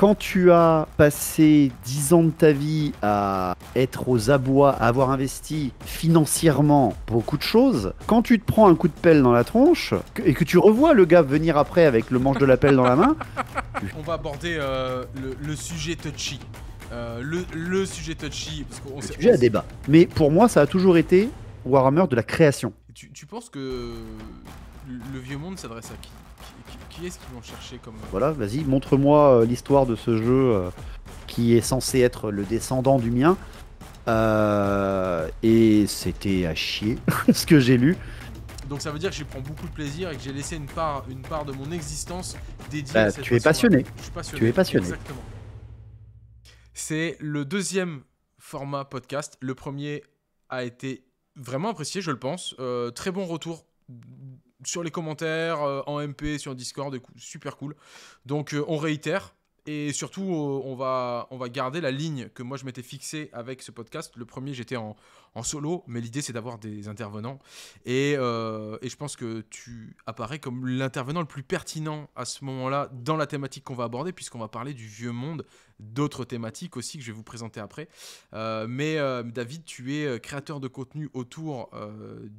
quand tu as passé 10 ans de ta vie à être aux abois, à avoir investi financièrement beaucoup de choses, quand tu te prends un coup de pelle dans la tronche et que tu revois le gars venir après avec le manche de la pelle dans la main. On va aborder euh, le, sujet touchy. Euh, le, sujet touchy. Parce qu'on le sujet à débat. Mais pour moi, ça a toujours été Warhammer de la création. tu penses que le vieux monde s'adresse à qui qui est-ce qu'ils vont chercher comme. Euh, voilà, vas-y, montre-moi euh, l'histoire de ce jeu euh, qui est censé être le descendant du mien. et c'était à chier ce que j'ai lu. Donc ça veut dire que j'y prends beaucoup de plaisir et que j'ai laissé une part, une part de mon existence dédiée bah, à cette tu es passionné. Tu es passionné. Exactement. C'est le deuxième format podcast. Le premier a été vraiment apprécié, je le pense. très bon retour sur les commentaires, euh, en MP, sur Discord, super cool. Donc euh, on réitère. Et surtout, euh, on, va, on va garder la ligne que moi je m'étais fixé avec ce podcast. Le premier, j'étais en, en solo, mais l'idée c'est d'avoir des intervenants. Euh, et, je pense que tu apparais comme l'intervenant le plus pertinent à ce moment-là dans la thématique qu'on va aborder, puisqu'on va parler du vieux monde, d'autres thématiques aussi que je vais vous présenter après. Euh, mais euh, David, tu es créateur de contenu autour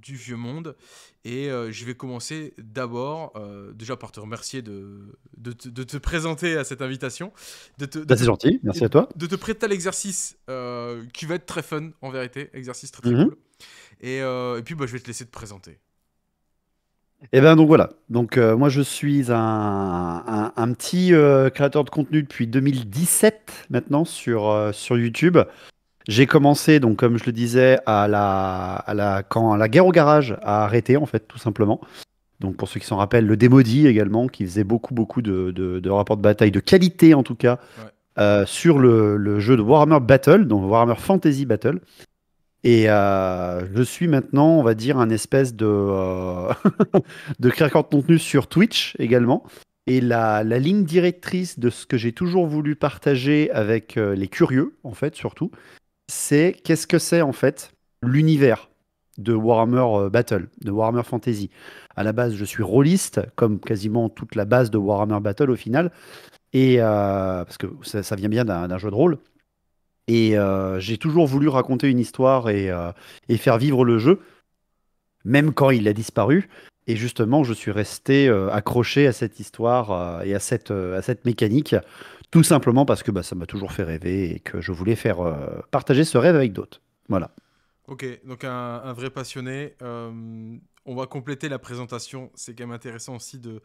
du vieux monde, et je vais commencer d'abord, déjà par te remercier de, de, te présenter à cette invitation. De te, bah, gentil, merci à toi. De te prêter à l'exercice qui va être très fun en vérité, exercice Mhm. Euh, et, puis, bah, je vais te laisser te présenter. Et eh bien, ben donc voilà. Donc euh, moi je suis un, petit euh, créateur de contenu depuis 2017 maintenant sur, sur YouTube. J'ai commencé donc comme je le disais à la, à la quand la guerre au garage a arrêté en fait tout simplement. Donc pour ceux qui s'en rappellent, le démodi également qui faisait beaucoup beaucoup de, de, rapports de bataille de qualité en tout cas sur le, le, jeu de Warhammer Battle, donc Warhammer Fantasy Battle. Et euh, je suis maintenant, on va dire, un espèce de, euh, de créateur de contenu sur Twitch également. Et la, ligne directrice de ce que j'ai toujours voulu partager avec euh, les curieux, en fait, surtout, c'est qu'est-ce que c'est, en fait, l'univers de Warhammer Battle, de Warhammer Fantasy. À la base, je suis rôliste, comme quasiment toute la base de Warhammer Battle au final. Et parce que ça vient bien d'un jeu de rôle. Et euh, j'ai toujours voulu raconter une histoire euh, et, faire vivre le jeu, même quand il a disparu. Et justement, je suis resté euh, accroché à cette histoire et à cette, à cette mécanique, tout simplement parce que bah, ça m'a toujours fait rêver et que je voulais faire partager ce rêve avec d'autres. Voilà. Ok, donc un, vrai passionné. on va compléter la présentation. C'est quand même intéressant aussi de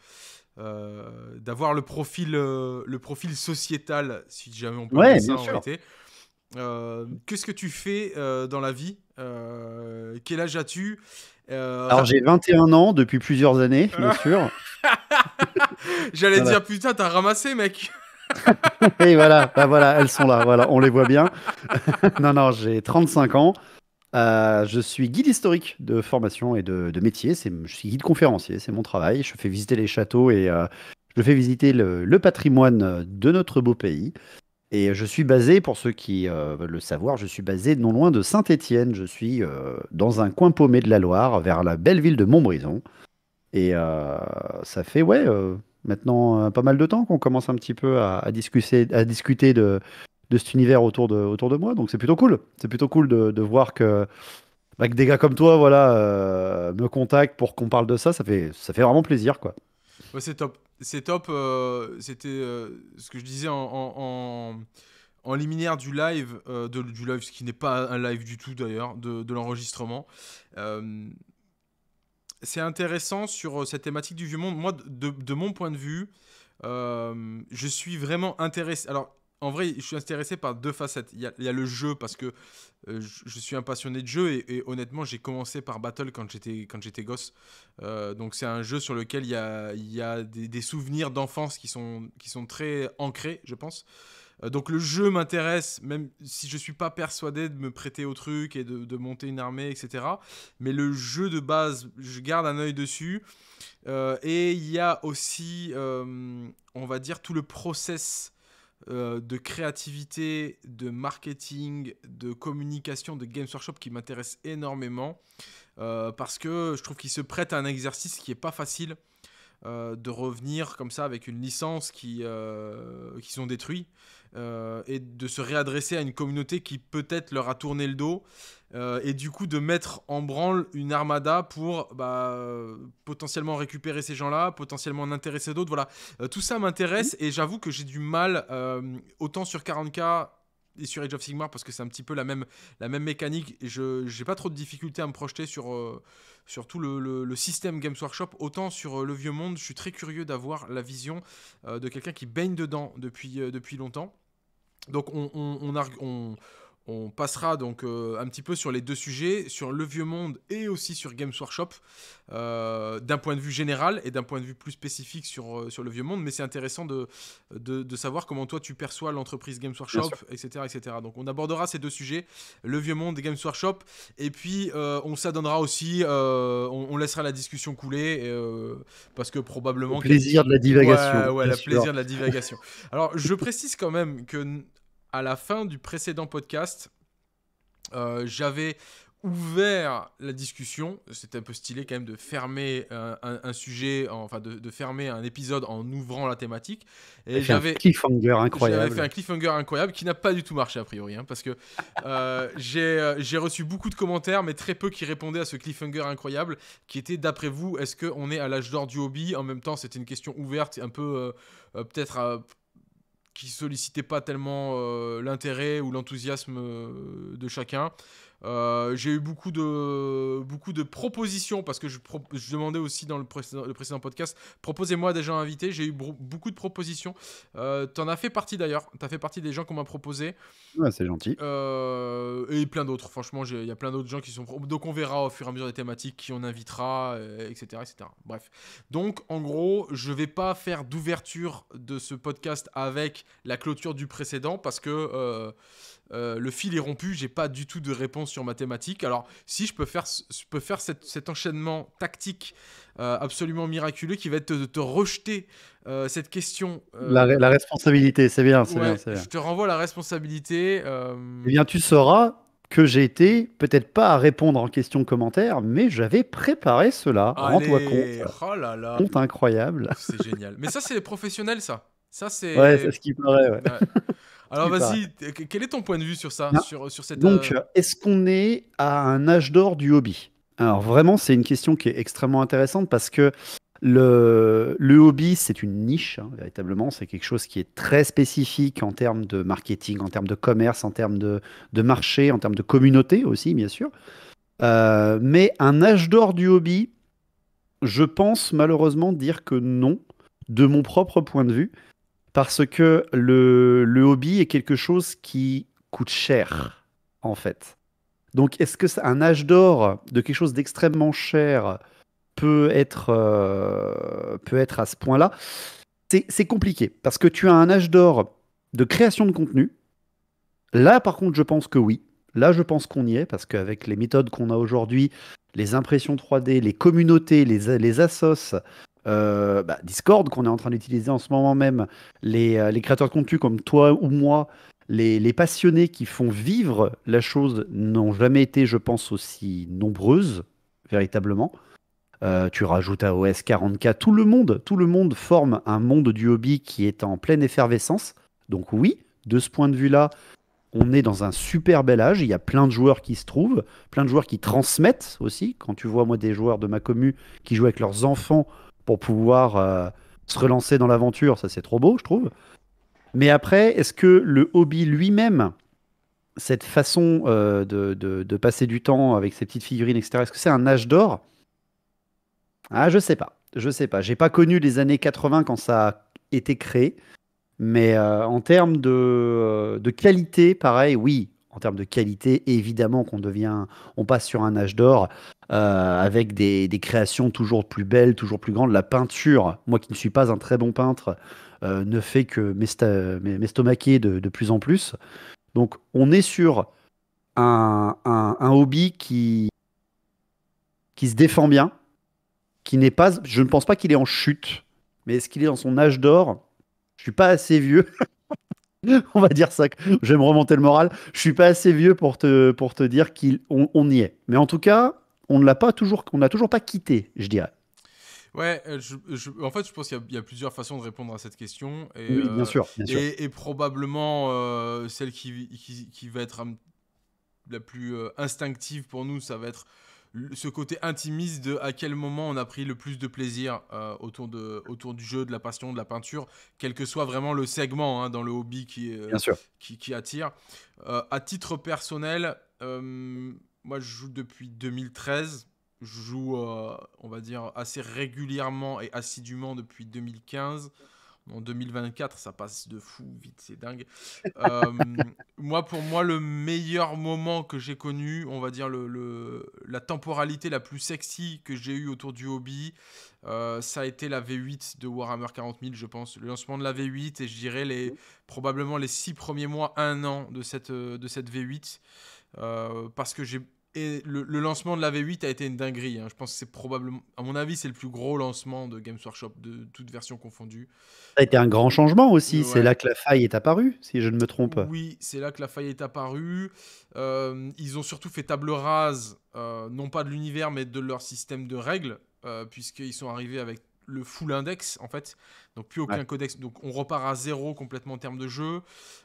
d'avoir le profil le profil sociétal, si jamais on peut dire ça en euh, qu'est-ce que tu fais euh, dans la vie euh, Quel âge as-tu Alors j'ai 21 ans depuis plusieurs années, bien sûr. J'allais dire putain, t'as ramassé, mec. Et voilà, bah voilà, elles sont là, voilà, on les voit bien. non, non, j'ai 35 ans. je suis guide historique de formation et de, métier. Je suis guide conférencier, c'est mon travail. Je fais visiter les châteaux et je fais visiter le, le patrimoine de notre beau pays. Et je suis basé, pour ceux qui euh, veulent le savoir, je suis basé non loin de Saint-Étienne. Je suis euh, dans un coin paumé de la Loire, vers la belle ville de Montbrison. Et euh, ça fait, ouais, maintenant pas mal de temps qu'on commence un petit peu à, discuter, à discuter de, de, cet univers autour de, autour de moi. Donc c'est plutôt cool. C'est plutôt cool de, voir que, avec bah, des gars comme toi voilà, me contactent pour qu'on parle de ça. Ça fait, ça fait vraiment plaisir, quoi. Ouais, c'est top c'est top. Euh, c'était euh, ce que je disais en, liminaire du live, euh, du live, ce qui n'est pas un live du tout d'ailleurs, de, l'enregistrement. c'est intéressant sur cette thématique du vieux monde. Moi, de, de mon point de vue, je suis vraiment intéressé. Alors, en vrai, je suis intéressé par deux facettes. Il y a, le jeu parce que euh, je, suis un passionné de jeu et, honnêtement, j'ai commencé par Battle quand j'étais quand j'étais gosse. Euh, donc c'est un jeu sur lequel il y a, il y a des, souvenirs d'enfance qui sont qui sont très ancrés, je pense. Euh, donc le jeu m'intéresse, même si je suis pas persuadé de me prêter au truc et de, de, monter une armée, etc. Mais le jeu de base, je garde un œil dessus. et il y a aussi, on va dire, tout le process euh, de créativité, de marketing, de communication de Games Workshop qui m'intéresse énormément euh, parce que je trouve qu'il se prête à un exercice qui n'est pas facile euh, de revenir comme ça avec une licence qui, euh, qui sont détruits euh, et de se réadresser à une communauté qui peut-être leur a tourné le dos euh, et du coup de mettre en branle une armada pour bah, potentiellement récupérer ces gens-là, potentiellement en intéresser d'autres. Voilà, tout ça m'intéresse et j'avoue que j'ai du mal, autant sur 40K et sur Age of Sigmar parce que c'est un petit peu la même, la même mécanique. Et je n'ai pas trop de difficultés à me projeter sur, euh, tout le, système Games Workshop. Autant sur euh, le vieux monde, je suis très curieux d'avoir la vision euh, de quelqu'un qui baigne dedans depuis, depuis longtemps. Donc on, on on passera donc euh, un petit peu sur les deux sujets, sur le vieux monde et aussi sur Games Workshop, euh, d'un point de vue général et d'un point de vue plus spécifique sur, euh, sur le vieux monde. Mais c'est intéressant de, de, savoir comment toi tu perçois l'entreprise Games Workshop, etc., etc. Donc on abordera ces deux sujets, le vieux monde et Games Workshop. Et puis on s'adonnera aussi, on, laissera la discussion couler parce que probablement. Le plaisir de la divagation. le plaisir de la divagation. Alors je précise quand même que à la fin du précédent podcast, euh, j'avais ouvert la discussion. C'était un peu stylé quand même de fermer euh, un, sujet, enfin de, fermer un épisode en ouvrant la thématique. Et j'avais cliffhanger incroyable. J'avais fait un cliffhanger incroyable qui n'a pas du tout marché a priori, hein, parce que euh, j'ai reçu beaucoup de commentaires, mais très peu qui répondaient à ce cliffhanger incroyable, qui était d'après vous, est-ce qu'on est à l'âge d'or du hobby En même temps, c'était une question ouverte, un peu peut-être qui sollicitait pas tellement euh, l'intérêt ou l'enthousiasme euh, de chacun. Euh, j'ai eu beaucoup de, beaucoup de propositions parce que je, demandais aussi dans le, précédent podcast proposez-moi des gens invités. J'ai eu beaucoup de propositions. Euh, t'en as fait partie d'ailleurs. T'as fait partie des gens qu'on m'a proposé. Ouais, c'est gentil. Euh, et plein d'autres. Franchement, il y a plein d'autres gens qui sont. Donc on verra au fur et à mesure des thématiques qui on invitera, etc., etc. Bref. Donc en gros, je vais pas faire d'ouverture de ce podcast avec la clôture du précédent parce que euh, le fil est rompu, j'ai pas du tout de réponse sur ma Alors, si je peux faire, je faire cet enchaînement tactique euh, absolument miraculeux qui va être de te, rejeter euh, cette question. La, responsabilité, c'est bien, Je te renvoie la responsabilité. Eh bien, tu sauras que j'ai été, peut-être pas à répondre en question commentaire, mais j'avais préparé cela. Rends-toi compte. Oh incroyable. C'est génial. Mais ça, c'est les professionnels, ça. Ça, c'est. Ouais, c'est ce qui paraît. Alors vas-y, quel est ton point de vue sur ça sur, cette, Donc, euh, est-ce qu'on est à un âge d'or du hobby Alors vraiment, c'est une question qui est extrêmement intéressante parce que le, le hobby, c'est une niche, hein, véritablement. C'est quelque chose qui est très spécifique en termes de marketing, en termes de commerce, en termes de, marché, en termes de communauté aussi, bien sûr. Euh, mais un âge d'or du hobby, je pense malheureusement dire que non, de mon propre point de vue parce que le, hobby est quelque chose qui coûte cher, en fait. Donc, est-ce que un âge d'or de quelque chose d'extrêmement cher peut être, euh, peut être à ce point-là C'est compliqué, parce que tu as un âge d'or de création de contenu. Là, par contre, je pense que oui. Là, je pense qu'on y est, parce qu'avec les méthodes qu'on a aujourd'hui, les impressions 3D, les communautés, les, les assos, euh, bah, Discord qu'on est en train d'utiliser en ce moment même, les, euh, créateurs de contenu comme toi ou moi, les, passionnés qui font vivre la chose n'ont jamais été, je pense, aussi nombreuses, véritablement. Euh, tu rajoutes à os 40 k tout le monde, tout le monde forme un monde du hobby qui est en pleine effervescence. Donc oui, de ce point de vue-là, on est dans un super bel âge, il y a plein de joueurs qui se trouvent, plein de joueurs qui transmettent aussi. Quand tu vois moi des joueurs de ma commu qui jouent avec leurs enfants pour pouvoir euh, se relancer dans l'aventure. Ça, c'est trop beau, je trouve. Mais après, est-ce que le hobby lui-même, cette façon euh, de, passer du temps avec ses petites figurines, etc., est-ce que c'est un âge d'or Ah, je sais pas. Je sais pas. J'ai pas connu les années 80 quand ça a été créé. Mais euh, en termes de, qualité, pareil, oui en termes de qualité. évidemment qu'on devient, on passe sur un âge d'or euh, avec des, créations toujours plus belles, toujours plus grandes. La peinture, moi qui ne suis pas un très bon peintre, euh, ne fait que m'estomaquer de, plus en plus. Donc on est sur un, hobby qui, qui se défend bien, qui n'est pas, je ne pense pas qu'il est en chute, mais est-ce qu'il est dans son âge d'or Je suis pas assez vieux on va dire ça. Je vais me remonter le moral. Je suis pas assez vieux pour te, pour te dire qu'on on y est. Mais en tout cas, on ne l'a pas toujours, on n'a toujours pas quitté, je dirais. Ouais, euh, en fait, je pense qu'il y, a plusieurs façons de répondre à cette question. Et, euh, bien sûr. Et, probablement euh, celle qui, qui, qui, va être la plus instinctive pour nous, ça va être ce côté intimiste de à quel moment on a pris le plus de plaisir euh, autour, de, autour du jeu, de la passion, de la peinture, quel que soit vraiment le segment hein, dans le hobby qui, euh, qui, attire. Euh, à titre personnel, moi je joue depuis 2013. Je joue, on va dire, assez régulièrement et assidûment depuis 2015. En 2024, ça passe de fou vite, c'est dingue. Euh, moi, pour moi, le meilleur moment que j'ai connu, on va dire le, la temporalité la plus sexy que j'ai eue autour du hobby, euh, ça a été la V8 de Warhammer 40 je pense. Le lancement de la V8 et je dirais les, mmh. probablement les six premiers mois, un an de cette, euh, de cette V8. parce que j'ai et le, lancement de la V8 a été une dinguerie. Hein. Je pense que c'est probablement, à mon avis, c'est le plus gros lancement de Games Workshop de toute version confondue. Ça a été un grand changement aussi. c'est là que la faille est apparue, si je ne me trompe. Oui, c'est là que la faille est apparue. Euh, ils ont surtout fait table rase, euh, non pas de l'univers, mais de leur système de règles, euh, puisqu'ils sont arrivés avec le full index en fait, donc plus aucun codex, donc on repart à zéro complètement en termes de jeu.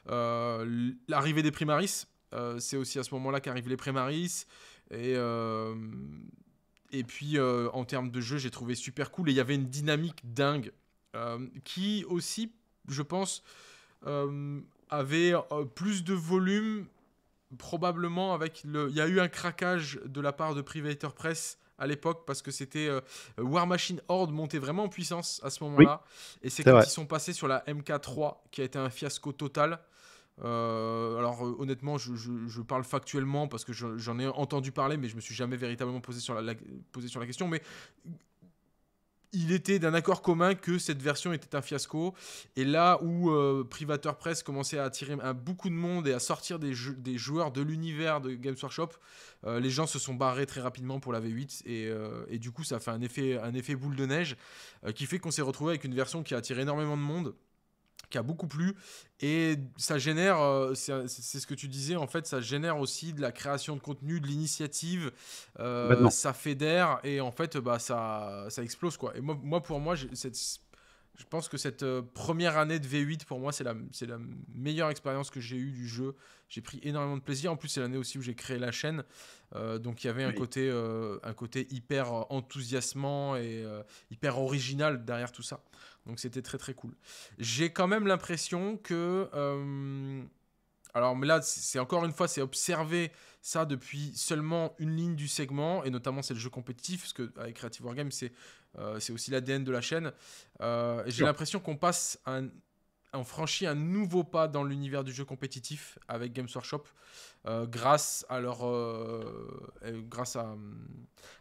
L'arrivée des primaris, euh, c'est aussi à ce moment-là qu'arrivent les prémaris. Et, euh, et puis, euh, en termes de jeu, j'ai trouvé super cool. Et il y avait une dynamique dingue qui aussi, je pense, avait plus de volume. Probablement avec le. Il y a eu un craquage de la part de Privator Press à l'époque parce que c'était War Machine Horde montait vraiment en puissance à ce moment-là. et c'est quand ils sont passés sur la MK3 qui a été un fiasco total. Euh, alors euh, honnêtement, je, parle factuellement parce que j'en ai entendu parler, mais je me suis jamais véritablement posé sur la, question. Mais il était d'un accord commun que cette version était un fiasco. Et là où Privateer euh, Privateur Press commençait à attirer beaucoup de monde et à sortir des, joueurs de l'univers de Games Workshop, les gens se sont barrés très rapidement pour la V8. Et, du coup, ça fait un effet, un effet boule de neige qui fait qu'on s'est retrouvé avec une version qui a attiré énormément de monde qui a beaucoup plu. Et ça génère, euh, c'est ce que tu disais, en fait, ça génère aussi de la création de contenu, de l'initiative, euh, ça fédère et en fait, bah, ça, ça explose. quoi. Et moi, pour moi, je pense que cette euh, première année de V8, pour moi, c'est la, la meilleure expérience que j'ai eue du jeu. J'ai pris énormément de plaisir. En plus, c'est l'année aussi où j'ai créé la chaîne. donc, il y avait un, côté, un côté hyper enthousiasmant et hyper original derrière tout ça. Donc c'était très très cool. J'ai quand même l'impression que... Euh, alors mais là, c'est encore une fois, c'est observer ça depuis seulement une ligne du segment, et notamment c'est le jeu compétitif, parce que avec Creative Wargame, euh, c'est aussi l'ADN de la chaîne. Euh, j'ai l'impression qu'on passe un, on franchit un nouveau pas dans l'univers du jeu compétitif avec Games Workshop euh, grâce à leur euh, grâce euh,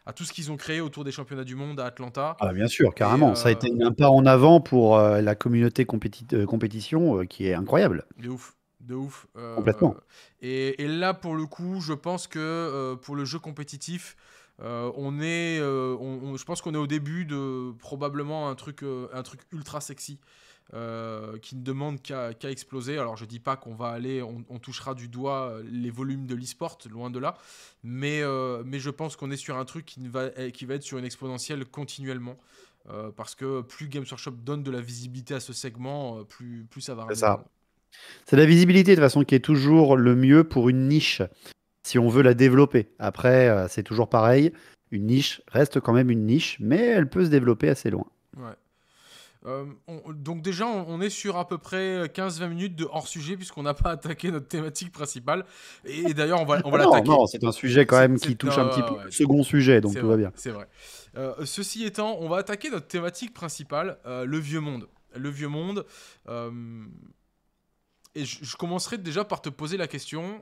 à, tout ce qu'ils ont créé autour des championnats du monde à Atlanta. Ah, bah, bien sûr, carrément, ça a été un pas en avant pour la communauté compétition qui est incroyable. De ouf. De ouf. Complètement. Et, là, pour le coup, je pense que pour le jeu compétitif, on est, je pense qu'on est au début de probablement un truc, un truc ultra sexy euh, qui ne demande qu'à exploser. Alors je dis pas qu'on va aller, on, touchera du doigt euh, les volumes de l'e-sport, loin de là, mais, euh, mais je pense qu'on est sur un truc qui, eh, va, être sur une exponentielle continuellement. parce que plus Games Workshop donne de la visibilité à ce segment, plus, plus ça va C'est ça. C'est la visibilité de toute façon qui est toujours le mieux pour une niche, si on veut la développer. Après, c'est toujours pareil, une niche reste quand même une niche, mais elle peut se développer assez loin. Ouais. Euh, donc déjà, on, est sur à peu près 15-20 minutes de hors-sujet puisqu'on n'a pas attaqué notre thématique principale. Et, d'ailleurs, on va, ah l'attaquer. Non, c'est un sujet quand même qui touche un, petit peu second sujet, donc tout va bien. C'est vrai. Euh, ceci étant, on va attaquer notre thématique principale, euh, le vieux monde. Le vieux monde. et je, commencerai déjà par te poser la question.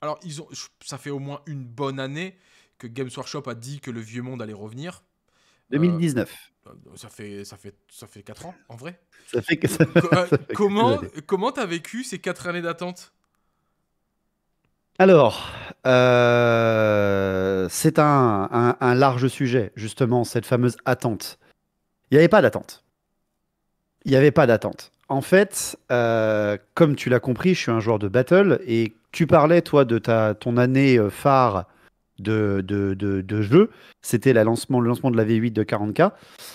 alors, ils ont, ça fait au moins une bonne année que Games Workshop a dit que le vieux monde allait revenir. 2019. Euh, ça fait ça fait ça fait 4 ans en vrai. comment tu as vécu ces 4 années d'attente alors, euh, c'est un, large sujet, justement, cette fameuse attente. Il n'y avait pas d'attente. Il n'y avait pas d'attente. En fait, euh, comme tu l'as compris, je suis un joueur de battle et tu parlais, toi, de ta, ton année phare de, de, jeu, c'était la lancement, le lancement de la V8 de 40K.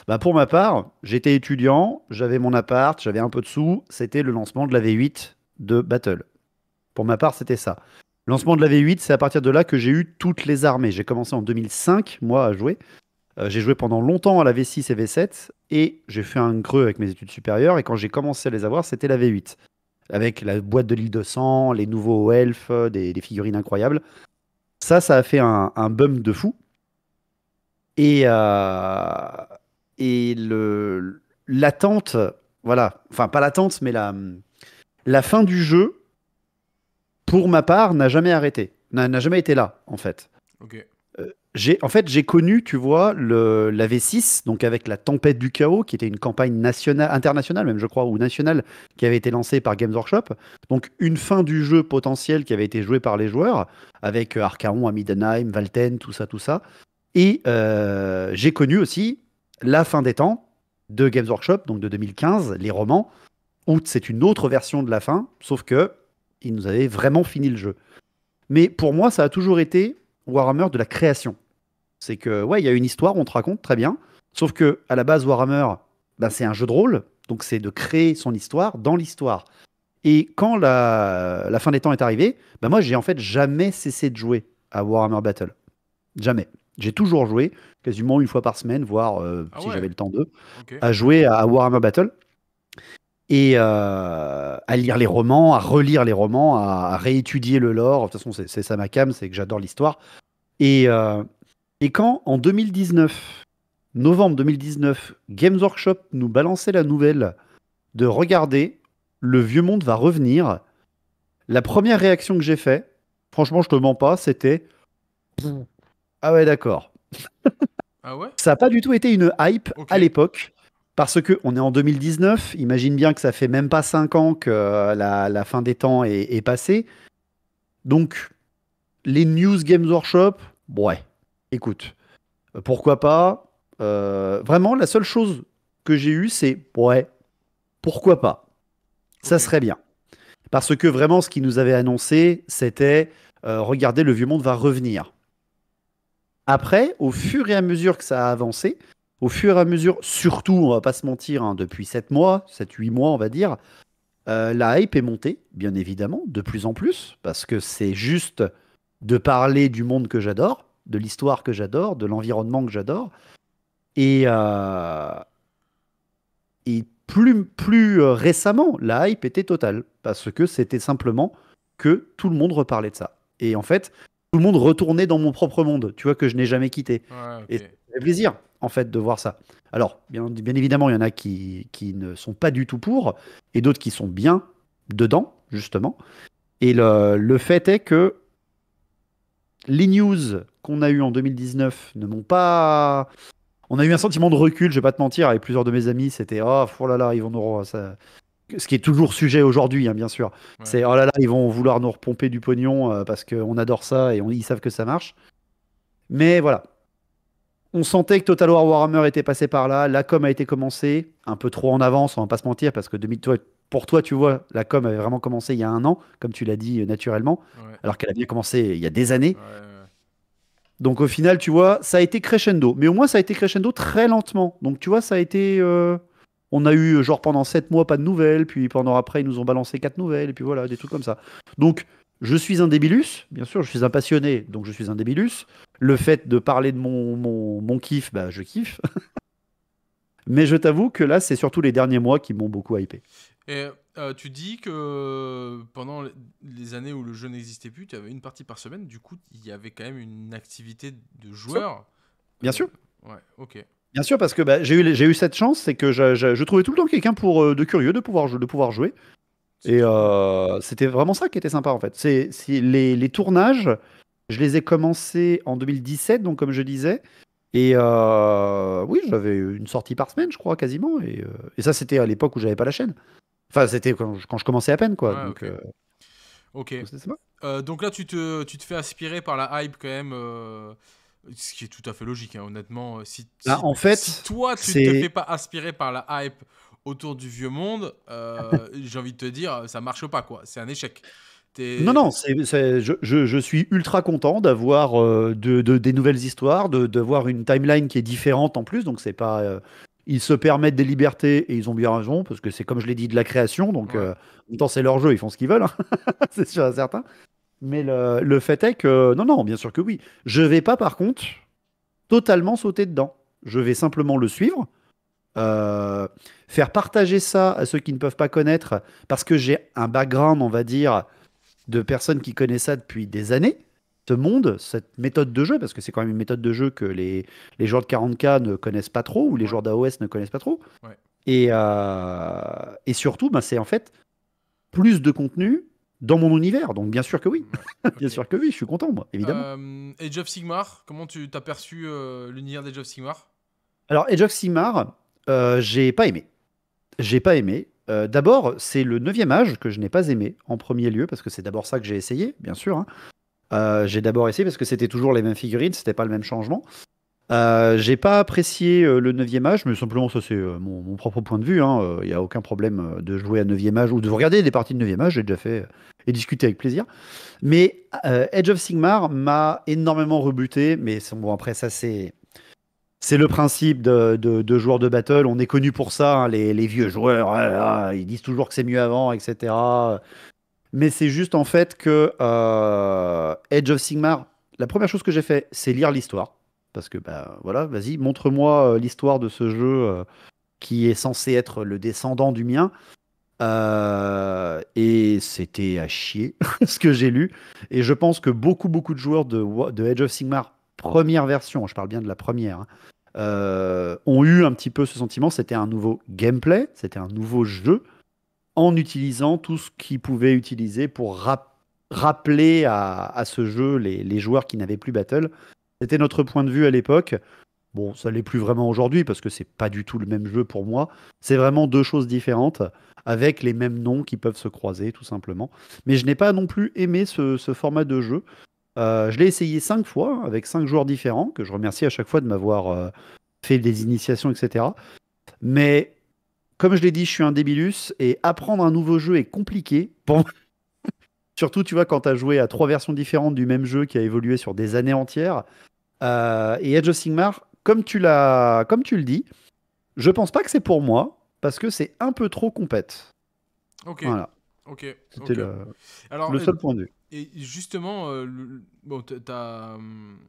Bah pour ma part, j'étais étudiant, j'avais mon appart, j'avais un peu de sous, c'était le lancement de la V8 de Battle. Pour ma part, c'était ça. lancement de la V8, c'est à partir de là que j'ai eu toutes les armées. J'ai commencé en 2005, moi, à jouer. Euh, j'ai joué pendant longtemps à la V6 et V7, et j'ai fait un creux avec mes études supérieures, et quand j'ai commencé à les avoir, c'était la V8 avec la boîte de l'île de sang, les nouveaux elfes, des, des, figurines incroyables. Ça, ça a fait un, bum de fou. Et, euh, et l'attente, voilà, enfin pas l'attente, mais la, la fin du jeu, pour ma part, n'a jamais arrêté, n'a, jamais été là, en fait. Ok en fait, j'ai connu, tu vois, le, la V6, donc avec la Tempête du Chaos, qui était une campagne internationale même, je crois, ou nationale, qui avait été lancée par Games Workshop. Donc, une fin du jeu potentiel qui avait été jouée par les joueurs, avec euh, Arcaon, Amidenheim, Valten, tout ça, tout ça. Et euh, j'ai connu aussi la fin des temps de Games Workshop, donc de 2015, les romans, où c'est une autre version de la fin, sauf que ils nous avaient vraiment fini le jeu. Mais pour moi, ça a toujours été Warhammer de la création. C'est que, ouais, il y a une histoire, on te raconte, très bien. Sauf que, à la base, Warhammer, ben, c'est un jeu de rôle. Donc, c'est de créer son histoire dans l'histoire. Et quand la, la, fin des temps est arrivée, ben moi, j'ai en fait jamais cessé de jouer à Warhammer Battle. Jamais. J'ai toujours joué, quasiment une fois par semaine, voire euh, ah si j'avais le temps d'eux, à jouer à, Warhammer Battle. Et euh, à lire les romans, à relire les romans, à, réétudier le lore. De toute façon, c'est ça ma cam, c'est que j'adore l'histoire. Euh, et, quand en 2019, novembre 2019, Games Workshop nous balançait la nouvelle de regarder, le vieux monde va revenir, la première réaction que j'ai fait, franchement je te mens pas, c'était Ah ouais d'accord. Ah ça n'a pas du tout été une hype à l'époque. Parce que on est en 2019, imagine bien que ça fait même pas 5 ans que euh, la, fin des temps est, est passée. Donc les news Games Workshop, ouais, écoute, euh, pourquoi pas euh, Vraiment, la seule chose que j'ai eue, c'est ouais, pourquoi pas Ça serait bien. Parce que vraiment, ce qu'ils nous avaient annoncé, c'était euh, regardez, le vieux monde va revenir. Après, au fur et à mesure que ça a avancé, au fur et à mesure, surtout, on va pas se mentir, hein, depuis 7 mois, 7-8 mois, on va dire, la hype est montée, bien évidemment, de plus en plus, parce que c'est juste de parler du monde que j'adore, de l'histoire que j'adore, de l'environnement que j'adore. Et, euh, et plus, euh, récemment, la hype était totale, parce que c'était simplement que tout le monde reparlait de ça. Et en fait, tout le monde retournait dans mon propre monde, tu vois, que je n'ai jamais quitté. Et c'est plaisir, en fait, de voir ça. Alors, bien, bien évidemment, il y en a qui, qui ne sont pas du tout pour, et d'autres qui sont bien dedans, justement. Et le fait est que les news qu'on a eues en 2019 ne m'ont pas. On a eu un sentiment de recul, je vais pas te mentir, avec plusieurs de mes amis, c'était oh, oh là là, ils vont nous. Ça... Ce qui est toujours sujet aujourd'hui, hein, bien sûr. C'est oh là là, ils vont vouloir nous repomper du pognon euh, parce qu'on adore ça et ils savent que ça marche. Mais voilà. On sentait que Total War Warhammer était passé par là. La com a été commencée, un peu trop en avance, on va pas se mentir, parce que 2000, pour toi, tu vois, la com avait vraiment commencé il y a un an, comme tu l'as dit euh, naturellement, alors qu'elle avait bien commencé il y a des années. Donc au final, tu vois, ça a été crescendo. Mais au moins, ça a été crescendo très lentement. Donc tu vois, ça a été... Euh, on a eu, euh, genre, pendant sept mois, pas de nouvelles, puis pendant après, ils nous ont balancé quatre nouvelles, et puis voilà, des trucs comme ça. Donc, je suis un débilus, bien sûr, je suis un passionné, donc je suis un débilus. Le fait de parler de mon, mon, mon kiff, bah, je kiffe. Mais je t'avoue que là, c'est surtout les derniers mois qui m'ont beaucoup hypé. Et euh, tu dis que pendant les années où le jeu n'existait plus, tu avais une partie par semaine. Du coup, il y avait quand même une activité de joueur. Bien euh, sûr. ouais, ok. Bien sûr, parce que bah, j'ai eu, eu cette chance, c'est que je, trouvais tout le temps quelqu'un pour euh, de curieux de pouvoir, de pouvoir jouer. Et c'était vraiment ça qui était sympa en fait. C'est les, les, tournages, je les ai commencés en 2017, donc comme je disais. Et oui, j'avais une sortie par semaine, je crois, quasiment. Et, et ça, c'était à l'époque où j'avais pas la chaîne. Enfin, c'était quand, je commençais à peine, quoi. donc, ok. Euh, euh, donc là, tu te, tu te fais aspirer par la hype quand même. Euh, ce qui est tout à fait logique, hein, honnêtement. Bah, si, en fait, toi, tu ne te fais pas aspirer par la hype autour du vieux monde, j'ai envie de te dire, ça marche pas, quoi. C'est un échec. Non, non, je, suis ultra content d'avoir de, des nouvelles histoires, de, de, une timeline qui est différente en plus, donc c'est pas, ils se permettent des libertés et ils ont bien raison parce que c'est comme je l'ai dit de la création donc ouais. Euh, c'est leur jeu ils font ce qu'ils veulent hein. c'est sûr certain mais le, fait est que non non bien sûr que oui je vais pas par contre totalement sauter dedans je vais simplement le suivre euh, faire partager ça à ceux qui ne peuvent pas connaître parce que j'ai un background on va dire de personnes qui connaissent ça depuis des années monde, cette méthode de jeu, parce que c'est quand même une méthode de jeu que les, les joueurs de 40K ne connaissent pas trop, ou les joueurs d'AOS ne connaissent pas trop. Et, euh, et surtout, ben, c'est en fait plus de contenu dans mon univers. Donc bien sûr que oui. bien sûr que oui, je suis content, moi, évidemment. Et euh, Age of Sigmar, comment tu t'as perçu euh, l'univers d'Age of Sigmar Alors, Age of Sigmar, j'ai pas aimé. J'ai pas aimé. d'abord, c'est le neuvième âge que je n'ai pas aimé en premier lieu, parce que c'est d'abord ça que j'ai essayé, bien sûr. Hein. Euh, j'ai d'abord essayé parce que c'était toujours les mêmes figurines, c'était pas le même changement. Euh, j'ai pas apprécié euh, le 9e âge, mais simplement, ça c'est mon, propre point de vue. Il hein. y n'y a aucun problème de jouer à 9e âge ou de regarder des parties de 9e âge, j'ai déjà fait et discuté avec plaisir. Mais Edge of Sigmar m'a énormément rebuté, mais bon, après, ça c'est. C'est le principe de, de, de, joueurs de battle. On est connu pour ça, hein, les, les, vieux joueurs. Ah, ah, ils disent toujours que c'est mieux avant, etc. Mais c'est juste en fait que Edge euh, of Sigmar, la première chose que j'ai fait, c'est lire l'histoire. Parce que, bah voilà, vas-y, montre-moi euh, l'histoire de ce jeu euh, qui est censé être le descendant du mien. et c'était à chier ce que j'ai lu. Et je pense que beaucoup, beaucoup de joueurs de, de Edge of Sigmar, première version, je parle bien de la première, hein, ont eu un petit peu ce sentiment. C'était un nouveau gameplay, c'était un nouveau jeu en utilisant tout ce qu'ils pouvait utiliser pour rappeler à, ce jeu les, joueurs qui n'avaient plus Battle. C'était notre point de vue à l'époque. Bon, ça l'est plus vraiment aujourd'hui parce que c'est pas du tout le même jeu pour moi. C'est vraiment deux choses différentes avec les mêmes noms qui peuvent se croiser tout simplement. Mais je n'ai pas non plus aimé ce, format de jeu. Euh, je l'ai essayé cinq fois avec cinq joueurs différents que je remercie à chaque fois de m'avoir euh, fait des initiations, etc. Mais comme je l'ai dit, je suis un débilus et apprendre un nouveau jeu est compliqué. Surtout, tu vois, quand tu as joué à trois versions différentes du même jeu qui a évolué sur des années entières. Euh, et Edge of Sigmar, comme tu, l'as, comme tu le dis, je pense pas que c'est pour moi parce que c'est un peu trop compète. Ok. Voilà. C'était le, seul point de vue. Et justement, euh, bon, hum,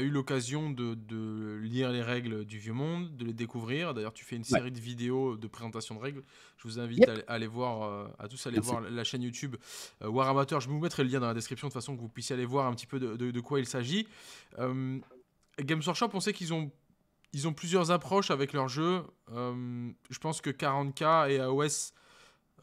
eu l'occasion de, lire les règles du vieux monde, de les découvrir. D'ailleurs, tu fais une série de vidéos de présentation de règles. Je vous invite à, aller voir, euh, à tous aller voir la chaîne YouTube euh, War Amateur. Je vous mettrai le lien dans la description de façon que vous puissiez aller voir un petit peu de, quoi il s'agit. Euh, Games Workshop, on sait qu'ils ont ils ont plusieurs approches avec leur jeu. Euh, je pense que 40K et AOS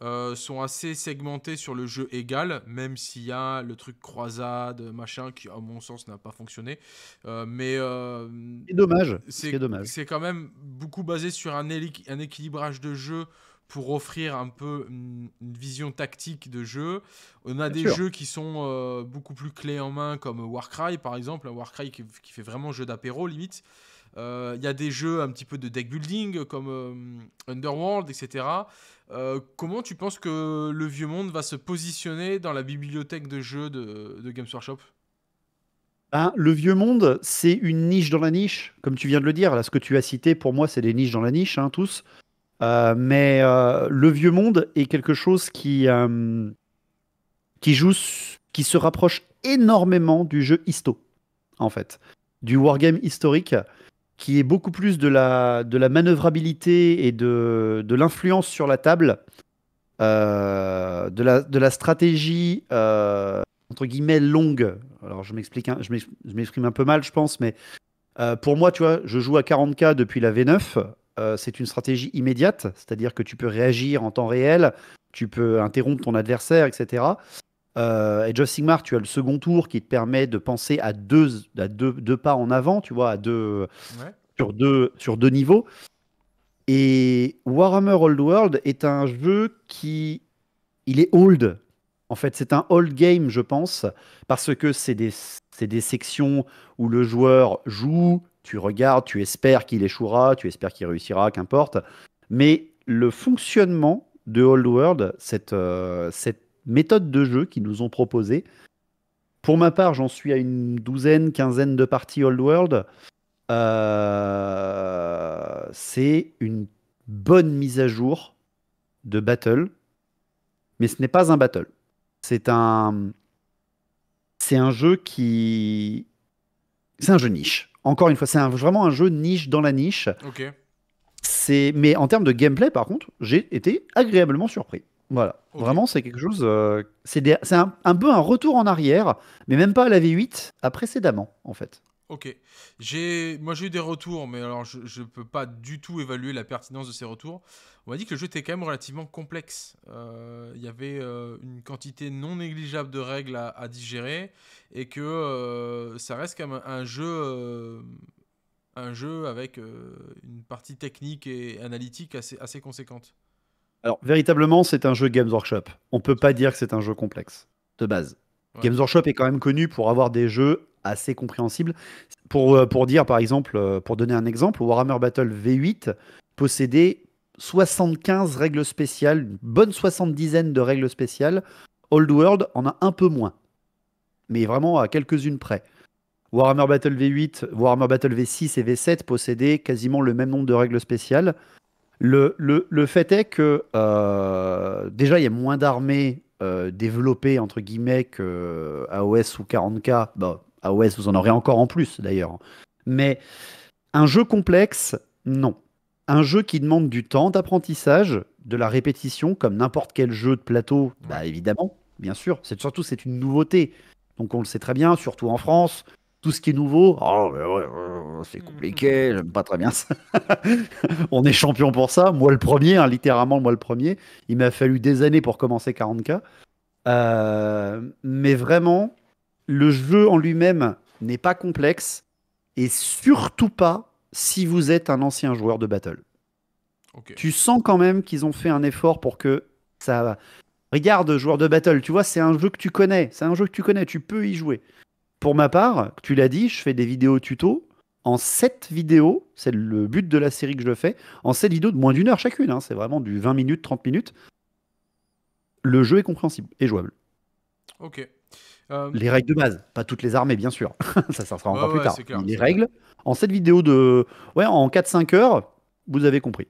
euh, sont assez segmentés sur le jeu égal, même s'il y a le truc croisade, machin, qui à mon sens n'a pas fonctionné. Euh, mais euh, c'est dommage. C'est dommage. C'est quand même beaucoup basé sur un, un équilibrage de jeu pour offrir un peu une, vision tactique de jeu. On a des jeux qui sont beaucoup plus clés en main, comme Warcry par exemple, un Warcry qui fait vraiment jeu d'apéro limite. Euh, il y a des jeux un petit peu de deck building comme euh, Underworld, etc. Euh, comment tu penses que le vieux monde va se positionner dans la bibliothèque de jeux de, de Games Workshop ben, le vieux monde, c'est une niche dans la niche, comme tu viens de le dire. Là, ce que tu as cité, pour moi, c'est des niches dans la niche, hein, tous. mais le vieux monde est quelque chose qui, qui, joue, qui se rapproche énormément du jeu histo, en fait, du wargame historique qui est beaucoup plus de la, de la manœuvrabilité et de, de l'influence sur la table, euh, de, la, de la stratégie euh, entre guillemets longue. Alors je m'explique, je m'exprime un peu mal, je pense, mais euh, pour moi, tu vois, je joue à 40K depuis la V9. c'est une stratégie immédiate, c'est-à-dire que tu peux réagir en temps réel, tu peux interrompre ton adversaire, etc et euh, Just of Sigmar, tu as le second tour qui te permet de penser à deux, pas en avant, tu vois, à deux, sur, deux, sur deux niveaux. Et Warhammer Old World est un jeu qui. Il est old. En fait, c'est un old game, je pense, parce que c'est des, sections où le joueur joue, tu regardes, tu espères qu'il échouera, tu espères qu'il réussira, qu'importe. Mais le fonctionnement de Old World, cette, euh, cette méthode de jeu qui nous ont proposé Pour ma part, j'en suis à une douzaine, quinzaine de parties Old World. Euh, c'est une bonne mise à jour de battle, mais ce n'est pas un battle. C'est un, c'est un jeu qui, c'est un jeu niche. Encore une fois, c'est vraiment un jeu niche dans la niche. C'est, mais en termes de gameplay, par contre, j'ai été agréablement surpris. Voilà. Vraiment, c'est quelque chose. Euh, c'est un, peu un retour en arrière, mais même pas à la V8, à précédemment, en fait. Ok. Moi, j'ai eu des retours, mais alors je ne peux pas du tout évaluer la pertinence de ces retours. On m'a dit que le jeu était quand même relativement complexe. Euh, il y avait euh, une quantité non négligeable de règles à, digérer et que ça reste quand même un jeu un jeu avec une partie technique et analytique assez, assez conséquente. Alors, véritablement, c'est un jeu Games Workshop. On ne peut pas dire que c'est un jeu complexe, de base. Games Workshop est quand même connu pour avoir des jeux assez compréhensibles. Pour, euh, dire, par exemple, euh, pour donner un exemple, Warhammer Battle V8 possédait 75 règles spéciales, une bonne soixante-dizaine de règles spéciales. Old World en a un peu moins, mais vraiment à quelques-unes près. Warhammer Battle V8, Warhammer Battle V6 et V7 possédaient quasiment le même nombre de règles spéciales. Le, fait est que euh, déjà, il y a moins d'armées euh, développées, entre guillemets, que euh, AOS ou 40K. Bah, AOS, vous en aurez encore en plus, d'ailleurs. Mais un jeu complexe, non. Un jeu qui demande du temps d'apprentissage, de la répétition, comme n'importe quel jeu de plateau, bah, évidemment, bien sûr. C'est, surtout, c'est une nouveauté. Donc on le sait très bien, surtout en France, tout ce qui est nouveau, oh, c'est mmh, compliqué, mmh, mmh. j'aime pas très bien ça. on est champion pour ça. Moi le premier, hein, littéralement moi le premier. Il m'a fallu des années pour commencer 40K. Euh, mais vraiment, le jeu en lui-même n'est pas complexe et surtout pas si vous êtes un ancien joueur de Battle. Tu sens quand même qu'ils ont fait un effort pour que ça. Regarde, joueur de Battle, tu vois, c'est un jeu que tu connais. C'est un jeu que tu connais, tu peux y jouer. Pour ma part, tu l'as dit, je fais des vidéos tuto en sept vidéos, c'est le but de la série que je fais, en 7 vidéos de moins d'une heure chacune, hein, c'est vraiment du 20 minutes, 30 minutes. Le jeu est compréhensible et jouable. Ok. Euh, les règles de base, pas toutes les armées bien sûr, ça, ça sera encore plus tard. les règles, en sept vidéos de... Ouais, en 4-5 heures, vous avez compris.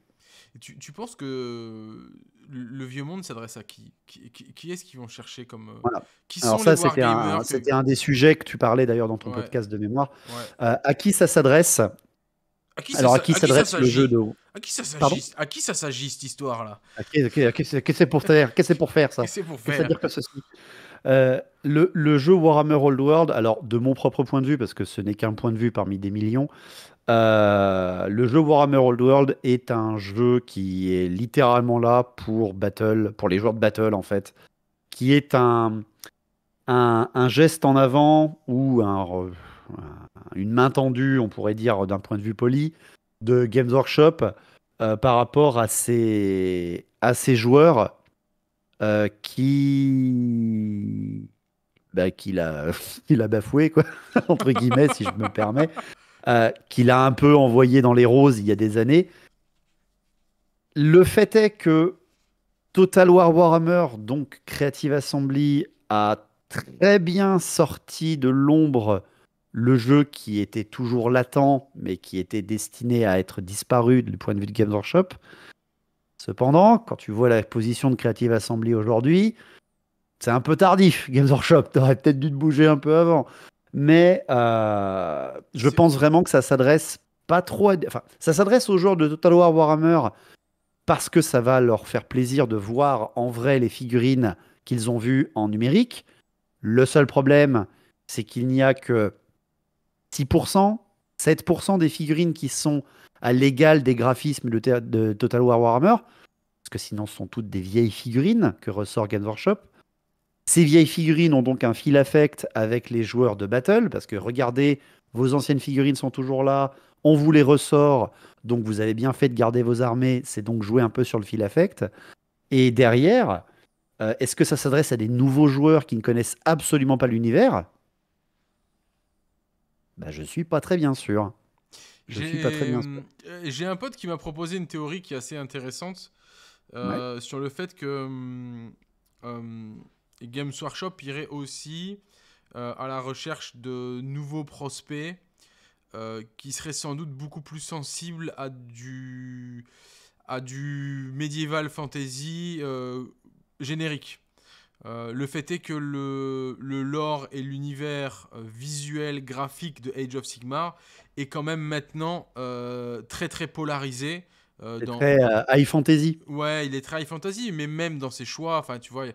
Tu, penses que le vieux monde s'adresse à qui Qui, est-ce qu'ils vont chercher comme euh, voilà. Alors ça, c'était un, des sujets que tu parlais d'ailleurs dans ton podcast de mémoire. Euh, à qui ça s'adresse alors, à qui s'adresse le jeu de À qui ça s'agit À qui ça s'agit cette histoire-là Qu'est-ce que c'est pour faire Qu'est-ce pour faire ça quest euh, le, le, jeu Warhammer Old World, alors de mon propre point de vue, parce que ce n'est qu'un point de vue parmi des millions, euh, le jeu Warhammer Old World est un jeu qui est littéralement là pour Battle, pour les joueurs de Battle en fait, qui est un, un, geste en avant ou un, une main tendue, on pourrait dire d'un point de vue poli, de Games Workshop euh, par rapport à ces, à ces joueurs euh, bah, qui l'a qui l'a bafoué, quoi, entre guillemets, si je me permets. Euh, qu'il a un peu envoyé dans les roses il y a des années. Le fait est que Total War Warhammer, donc Creative Assembly, a très bien sorti de l'ombre le jeu qui était toujours latent, mais qui était destiné à être disparu du point de vue de Games Workshop. Cependant, quand tu vois la position de Creative Assembly aujourd'hui, c'est un peu tardif, Games Workshop. T'aurais peut-être dû te bouger un peu avant. Mais euh, je pense vraiment que ça s'adresse pas trop Enfin, ça s'adresse aux joueurs de Total War Warhammer parce que ça va leur faire plaisir de voir en vrai les figurines qu'ils ont vues en numérique. Le seul problème, c'est qu'il n'y a que 6%, 7% des figurines qui sont à l'égal des graphismes de, de, Total War Warhammer, parce que sinon ce sont toutes des vieilles figurines que ressort Game Workshop. Ces vieilles figurines ont donc un fil affect avec les joueurs de Battle, parce que regardez, vos anciennes figurines sont toujours là, on vous les ressort, donc vous avez bien fait de garder vos armées, c'est donc jouer un peu sur le fil affect. Et derrière, euh, est-ce que ça s'adresse à des nouveaux joueurs qui ne connaissent absolument pas l'univers bah, Je suis pas très bien sûr. suis pas très bien euh, sûr. J'ai un pote qui m'a proposé une théorie qui est assez intéressante euh, sur le fait que. Hum, hum, Games Workshop irait aussi euh, à la recherche de nouveaux prospects euh, qui seraient sans doute beaucoup plus sensibles à du, à du médiéval fantasy euh, générique. le fait est que le, le lore et l'univers visuel, graphique de Age of Sigmar est quand même maintenant très très polarisé. Dans... Très high fantasy. Ouais, il est très high fantasy, mais même dans ses choix, enfin tu vois,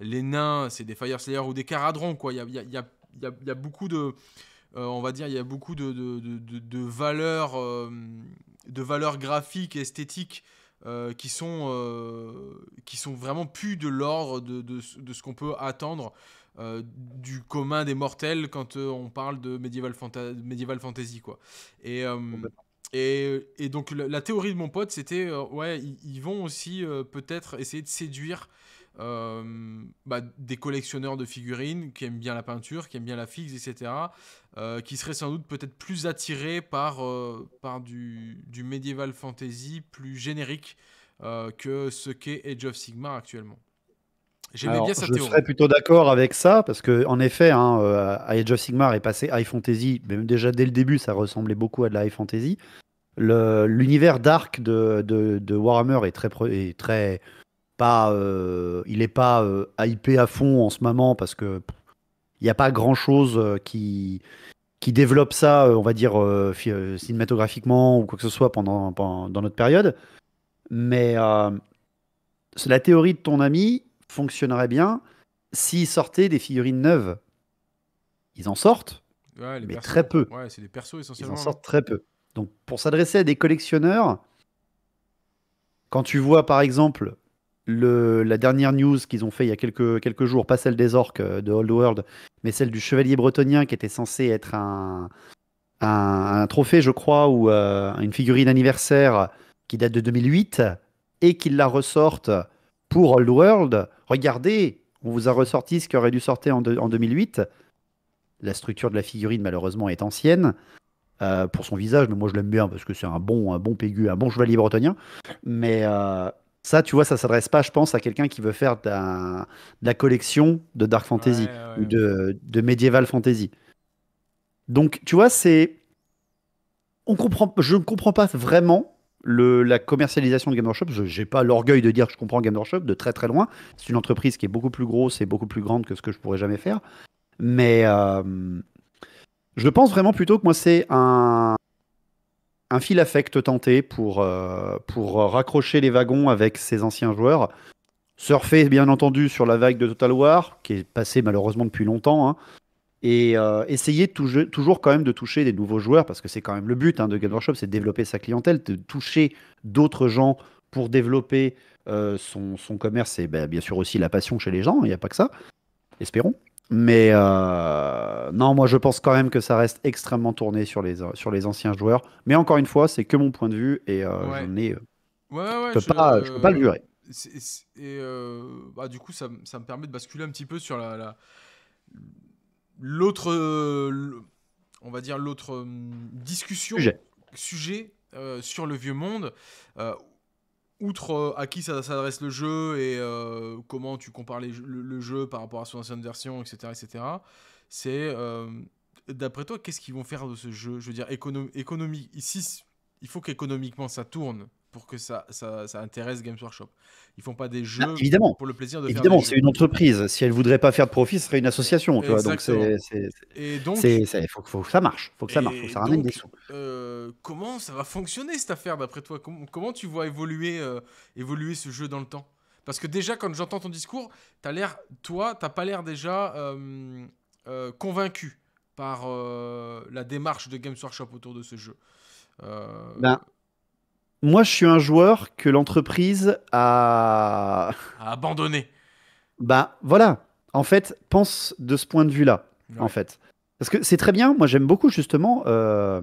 les nains, c'est des Fire slayers ou des Caradrons, quoi. Il y a, y, a, y a, beaucoup de. Euh, on va dire, il y a beaucoup de, de, de, valeurs, euh, de valeurs graphiques, esthétiques euh, qui, sont, euh, qui sont vraiment plus de l'ordre de, ce qu'on peut attendre du commun des mortels quand on parle de Medieval, Fantasy. Quoi. Et, et, et, donc, la, théorie de mon pote, c'était ouais, ils, vont aussi peut-être essayer de séduire euh, bah, des collectionneurs de figurines qui aiment bien la peinture, qui aiment bien la fixe, etc., euh, qui seraient sans doute peut-être plus attirés par, euh, par du, du médiéval fantasy plus générique que ce qu'est Age of Sigmar actuellement. J'aimais bien sa je serais plutôt d'accord avec ça, parce que en effet, hein, Age of Sigmar est passé High Fantasy, même déjà dès le début, ça ressemblait beaucoup à de la High Fantasy. L'univers dark de, de, de, Warhammer est très, est très pas, euh, il n'est pas euh, hypé à fond en ce moment parce que il n'y a pas grand chose euh, qui, qui développe ça, euh, on va dire cinématographiquement ou quoi que ce soit pendant, dans notre période. Mais la théorie de ton ami fonctionnerait bien s'ils sortaient des figurines neuves. Ils en sortent, mais très peu. c'est des essentiellement. Ils en sortent très peu. Donc pour s'adresser à des collectionneurs, quand tu vois par exemple la dernière news qu'ils ont fait il y a quelques, jours, pas celle des orques euh, de Old World, mais celle du chevalier bretonien qui était censé être un, un, trophée, je crois, ou euh, une figurine anniversaire qui date de 2008 et qu'ils la ressortent pour Old World. Regardez, on vous a ressorti ce qui aurait dû sortir en, 2008. La structure de la figurine, malheureusement, est ancienne. Euh, pour son visage, mais moi je l'aime bien parce que c'est un bon, un bon pégu, un bon chevalier bretonien. Mais, ça, tu vois, ça ne s'adresse pas, je pense, à quelqu'un qui veut faire de la, collection de Dark Fantasy ou de, médiéval Fantasy. Donc, tu vois, c'est. On comprend... Je ne comprends pas vraiment la commercialisation de Game Workshop. Je n'ai pas l'orgueil de dire que je comprends Game Workshop de très très loin. C'est une entreprise qui est beaucoup plus grosse et beaucoup plus grande que ce que je pourrais jamais faire. Mais euh, je pense vraiment plutôt que moi, c'est un, un fil affect tenté pour, euh, pour raccrocher les wagons avec ses anciens joueurs. Surfer, bien entendu, sur la vague de Total War, qui est passée malheureusement depuis longtemps. Hein, et euh, essayer toujours quand même de toucher des nouveaux joueurs, parce que c'est quand même le but hein, de Game Workshop, c'est de développer sa clientèle, de toucher d'autres gens pour développer euh, son, son, commerce et ben, bien sûr aussi la passion chez les gens, il n'y a pas que ça, espérons. Mais euh, non, moi je pense quand même que ça reste extrêmement tourné sur les, sur les anciens joueurs. Mais encore une fois, c'est que mon point de vue et euh, euh, je ne pas, peux pas le durer. Bah, du coup, ça, ça, me permet de basculer un petit peu sur la. L'autre. on va dire l'autre hum, discussion. Sujet. sujet sur le vieux monde outre euh, à qui ça s'adresse le jeu et euh, comment tu compares le, jeu par rapport à son ancienne version, etc., etc., c'est euh, d'après toi, qu'est-ce qu'ils vont faire de ce jeu Je veux dire, économie, ici, il faut qu'économiquement ça tourne pour que ça, ça, intéresse Games Workshop. Ils font pas des bah, jeux évidemment. pour le plaisir de évidemment, c'est une entreprise. Si elle voudrait pas faire de profit, ce serait une association. donc c'est, c'est il faut, que ça marche, faut que ça marche, faut que ça ramène des sous. Euh, comment ça va fonctionner cette affaire d'après toi comment, tu vois évoluer, euh, évoluer ce jeu dans le temps Parce que déjà, quand j'entends ton discours, t'as l'air, toi, t'as pas l'air déjà euh, convaincu par la démarche de Games Workshop autour de ce jeu. Ben, moi, je suis un joueur que l'entreprise a... a... abandonné. Bah voilà. En fait, pense de ce point de vue-là. En fait, parce que c'est très bien. Moi, j'aime beaucoup justement. Euh,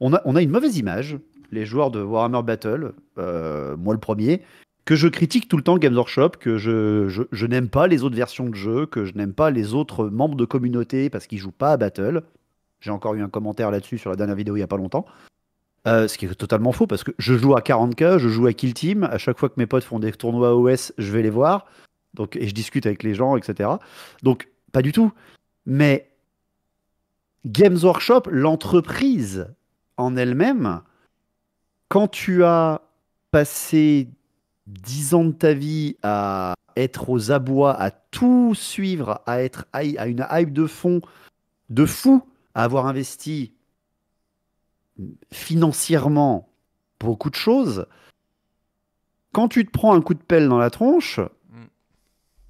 on, a, on a une mauvaise image, les joueurs de Warhammer Battle, euh, moi le premier, que je critique tout le temps Games Workshop, que je, je, n'aime pas les autres versions de jeu, que je n'aime pas les autres membres de communauté parce qu'ils jouent pas à Battle. J'ai encore eu un commentaire là-dessus sur la dernière vidéo il y a pas longtemps. Euh, ce qui est totalement faux parce que je joue à 40K, je joue à Kill Team. À chaque fois que mes potes font des tournois OS, je vais les voir. Donc, et je discute avec les gens, etc. Donc, pas du tout. Mais Games Workshop, l'entreprise en elle-même, quand tu as passé 10 ans de ta vie à être aux abois, à tout suivre, à être à une hype de fond, de fou, à avoir investi financièrement beaucoup de choses. Quand tu te prends un coup de pelle dans la tronche, mm.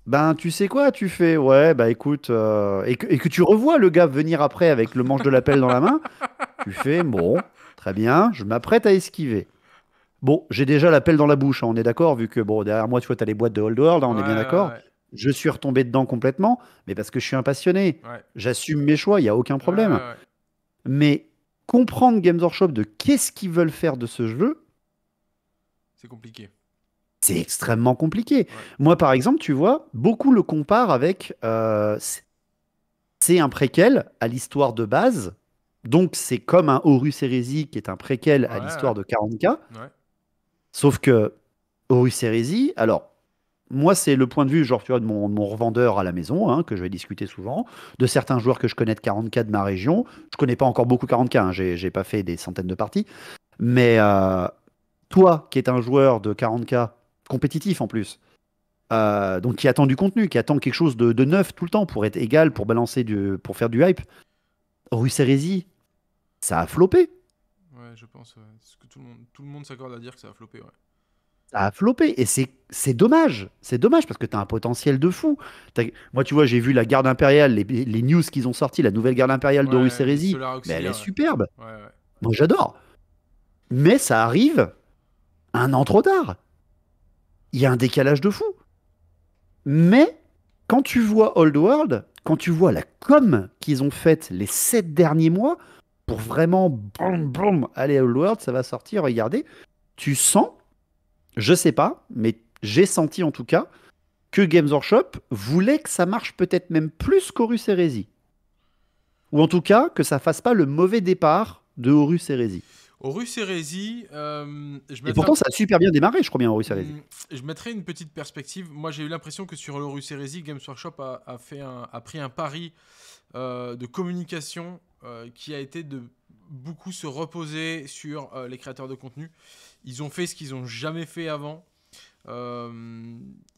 ben tu sais quoi, tu fais ouais, bah écoute, euh, et, que, tu revois le gars venir après avec le manche de la pelle dans la main, tu fais bon, très bien, je m'apprête à esquiver. Bon, j'ai déjà la pelle dans la bouche, hein, on est d'accord, vu que bon, derrière moi, tu vois, tu as les boîtes de Hold World, hein, on est bien d'accord. Je suis retombé dedans complètement, mais parce que je suis un passionné. J'assume mes choix, il n'y a aucun problème. Mais comprendre Games Workshop de qu'est-ce qu'ils veulent faire de ce jeu, c'est compliqué. C'est extrêmement compliqué. Moi, par exemple, tu vois, beaucoup le comparent avec. Euh, c'est un préquel à l'histoire de base. Donc, c'est comme un Horus Hérésie qui est un préquel à l'histoire de 40K. Sauf que Horus Hérésie, alors, moi, c'est le point de vue, genre, tu de mon, revendeur à la maison, hein, que je vais discuter souvent, de certains joueurs que je connais de 40K de ma région. Je connais pas encore beaucoup 40K, hein, je j'ai pas fait des centaines de parties. Mais euh, toi, qui es un joueur de 40K compétitif en plus, euh, donc qui attend du contenu, qui attend quelque chose de, neuf tout le temps pour être égal, pour balancer du, pour faire du hype, Rue ça a flopé. Ouais, je pense. que tout le monde, s'accorde à dire que ça a flopé, ouais a floppé. Et c'est dommage, c'est dommage parce que tu as un potentiel de fou. Moi, tu vois, j'ai vu la garde impériale, les, news qu'ils ont sorti, la nouvelle garde impériale de d'Horus mais elle est superbe. Moi, j'adore. Mais ça arrive un an trop tard. Il y a un décalage de fou. Mais quand tu vois Old World, quand tu vois la com qu'ils ont faite les sept derniers mois, pour vraiment boum, boum, aller à Old World, ça va sortir, regardez, tu sens je sais pas, mais j'ai senti en tout cas que Games Workshop voulait que ça marche peut-être même plus qu'Horus Hérésie. Ou en tout cas, que ça fasse pas le mauvais départ de Horus Hérésie. Horus Hérésie. Euh, et pourtant, ça a super bien démarré, je crois bien, Horus mm, Je mettrai une petite perspective. Moi, j'ai eu l'impression que sur Horus Hérésie, Games Workshop a, fait un, a pris un pari euh, de communication euh, qui a été de beaucoup se reposer sur euh, les créateurs de contenu. Ils ont fait ce qu'ils n'ont jamais fait avant. Euh,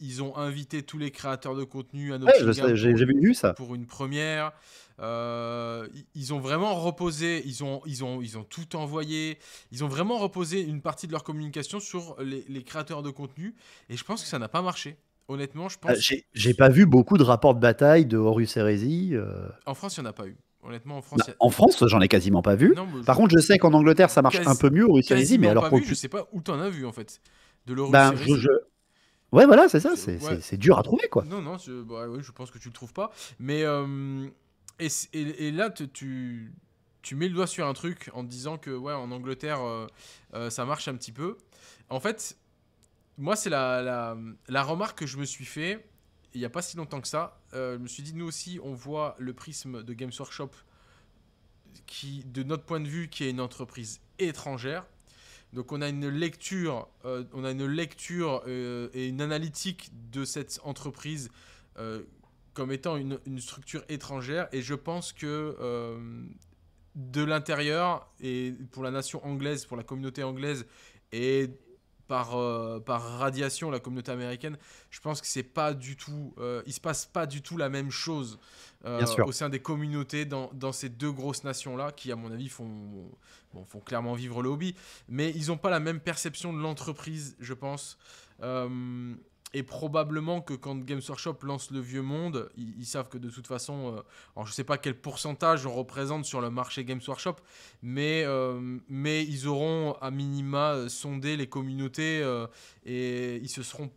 ils ont invité tous les créateurs de contenu à notre j'ai vu ça pour une première. ils ont vraiment reposé, ils ont, ils ont, ils ont tout envoyé. Ils ont vraiment reposé une partie de leur communication sur les, créateurs de contenu. Et je pense que ça n'a pas marché. Honnêtement, je ah, pense. j'ai pas vu beaucoup de rapports de bataille de Horus Hérésie. En France, il n'y en a pas eu en France, j'en ai quasiment pas vu. Par contre, je sais qu'en Angleterre, ça marche un peu mieux. Au mais alors, je sais pas où t'en as vu en fait. De l'euro ben, Ouais, voilà, c'est ça. C'est dur à trouver, quoi. Non, non, je bah, pense que tu le trouves pas. Mais euh, et, là, tu mets le doigt sur un truc en disant que ouais, en Angleterre, euh, euh, ça marche un petit peu. En fait, moi, c'est la, la remarque que je me suis fait il n'y a pas si longtemps que ça, euh, je me suis dit, nous aussi, on voit le prisme de Games Workshop, qui, de notre point de vue, qui est une entreprise étrangère. Donc on a une lecture, euh, on a une lecture euh, et une analytique de cette entreprise comme étant une, une, structure étrangère. Et je pense que de l'intérieur, et pour la nation anglaise, pour la communauté anglaise, et par, euh, par radiation la communauté américaine, je pense que c'est pas du tout, euh, il se passe pas du tout la même chose euh, au sein des communautés dans, ces deux grosses nations-là, qui à mon avis font, font clairement vivre le hobby, mais ils n'ont pas la même perception de l'entreprise, je pense. Et probablement que quand Games Workshop lance le vieux monde, ils, savent que de toute façon, euh, je ne sais pas quel pourcentage on représente sur le marché Games Workshop, mais, euh, mais ils auront à minima euh, sondé les communautés et ils se seront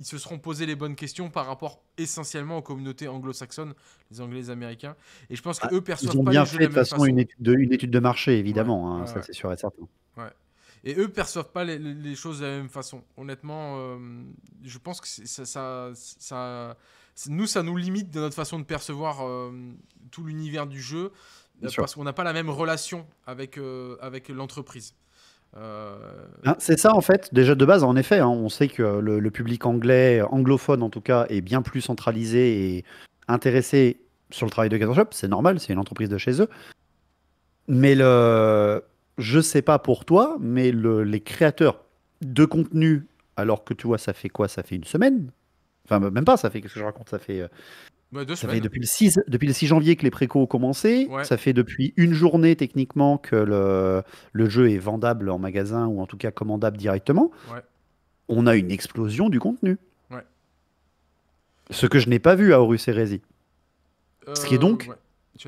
ils se seront posé les bonnes questions par rapport essentiellement aux communautés anglo-saxonnes, les Anglais, les Américains. Et je pense qu'eux ah, perçoivent pas bien fait de, toute façon, Une, étude de, marché, évidemment, hein, ça c'est sûr et certain. Et eux perçoivent pas les, choses de la même façon. Honnêtement, euh, je pense que ça, ça, ça, nous, ça nous limite de notre façon de percevoir euh, tout l'univers du jeu euh, parce qu'on n'a pas la même relation avec, avec l'entreprise. Ah, c'est ça en fait, déjà de base en effet, hein, on sait que le, public anglais, anglophone en tout cas, est bien plus centralisé et intéressé sur le travail de Gator Shop, c'est normal, c'est une entreprise de chez eux. Mais le je sais pas pour toi, mais les créateurs de contenu, alors que tu vois, ça fait quoi Ça fait une semaine Enfin, bah, même pas, ça fait, qu'est-ce que je raconte Ça fait. Euh, bah, ça fait depuis le, 6, janvier que les précos ont commencé. Ça fait depuis une journée techniquement que le, jeu est vendable en magasin ou en tout cas commandable directement. On a une explosion du contenu. Ce que je n'ai pas vu à Horus Hérésie. Ce qui est donc euh,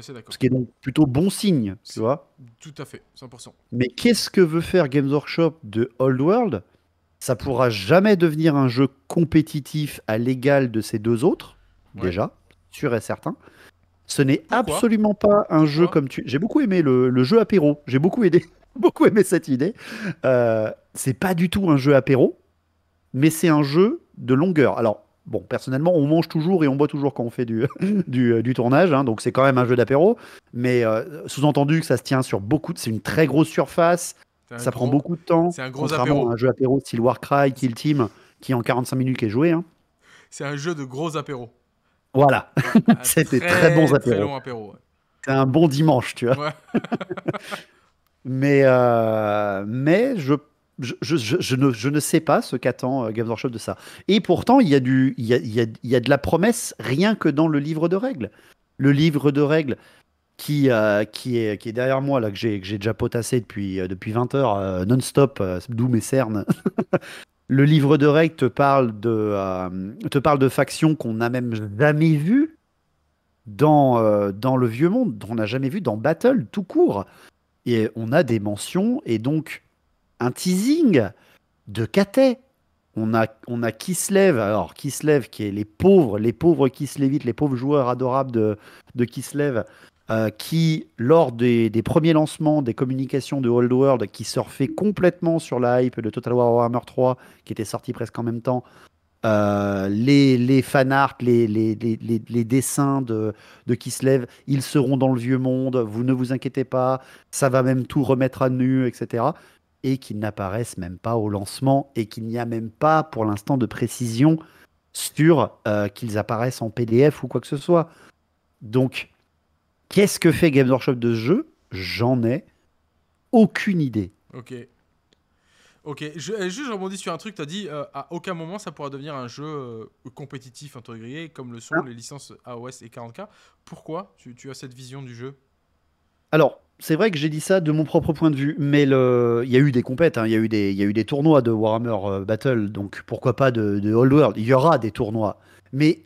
ce qui est donc plutôt bon signe, tu vois. Tout à fait, 100%. Mais qu'est-ce que veut faire Games Workshop de Old World Ça pourra jamais devenir un jeu compétitif à l'égal de ces deux autres, déjà, sûr et certain. Ce n'est absolument pas un jeu comme tu. J'ai beaucoup aimé le, le jeu apéro. J'ai beaucoup aidé, beaucoup aimé cette idée. Euh, c'est pas du tout un jeu apéro, mais c'est un jeu de longueur. Alors, Bon, personnellement, on mange toujours et on boit toujours quand on fait du, euh, du, tournage, hein, donc c'est quand même un jeu d'apéro. Mais euh, sous-entendu que ça se tient sur beaucoup, de... c'est une très grosse surface, ça prend beaucoup de temps. C'est un gros contrairement apéro. À un jeu apéro style Warcry, Kill Team, qui en 45 minutes est joué. Hein. C'est un jeu de gros apéro. Voilà, c'était très, très, bons apéros. apéro. C'est un bon dimanche, tu vois. mais, euh, mais je je, ne, ne, sais pas ce qu'attend euh, Games Workshop de ça. Et pourtant, il y, a du, il, y a, de la promesse rien que dans le livre de règles. Le livre de règles qui, euh, qui, est, qui est derrière moi, là, que j'ai déjà potassé depuis, euh, depuis 20 heures non-stop, d'où mes cernes. le livre de règles te parle de, te parle de factions qu'on n'a même jamais vues dans, dans le vieux monde, qu'on n'a jamais vues dans Battle tout court. Et on a des mentions, et donc un teasing de Catet. On a, on a Kislev, alors Kislev qui est les pauvres, les pauvres Kislevites, les pauvres joueurs adorables de, de Kislev, euh, qui, lors des, premiers lancements des communications de Old World, qui surfait complètement sur la hype de Total War Warhammer 3, qui était sorti presque en même temps, euh, les, les fanarts, les, les, dessins de, de Kislev, ils seront dans le vieux monde, vous ne vous inquiétez pas, ça va même tout remettre à nu, etc et qu'ils n'apparaissent même pas au lancement et qu'il n'y a même pas pour l'instant de précision sur euh, qu'ils apparaissent en PDF ou quoi que ce soit. Donc, qu'est-ce que fait Games Workshop de ce jeu J'en ai aucune idée. Ok. Ok, euh, juste je rebondis sur un truc, tu as dit euh, à aucun moment ça pourra devenir un jeu compétitif intégré comme le sont ah. les licences AOS et 40K. Pourquoi tu as cette vision du jeu alors, c'est vrai que j'ai dit ça de mon propre point de vue, mais il y a eu des compètes, hein. il, y a eu des, tournois de Warhammer euh, Battle, donc pourquoi pas de, Old World Il y aura des tournois. Mais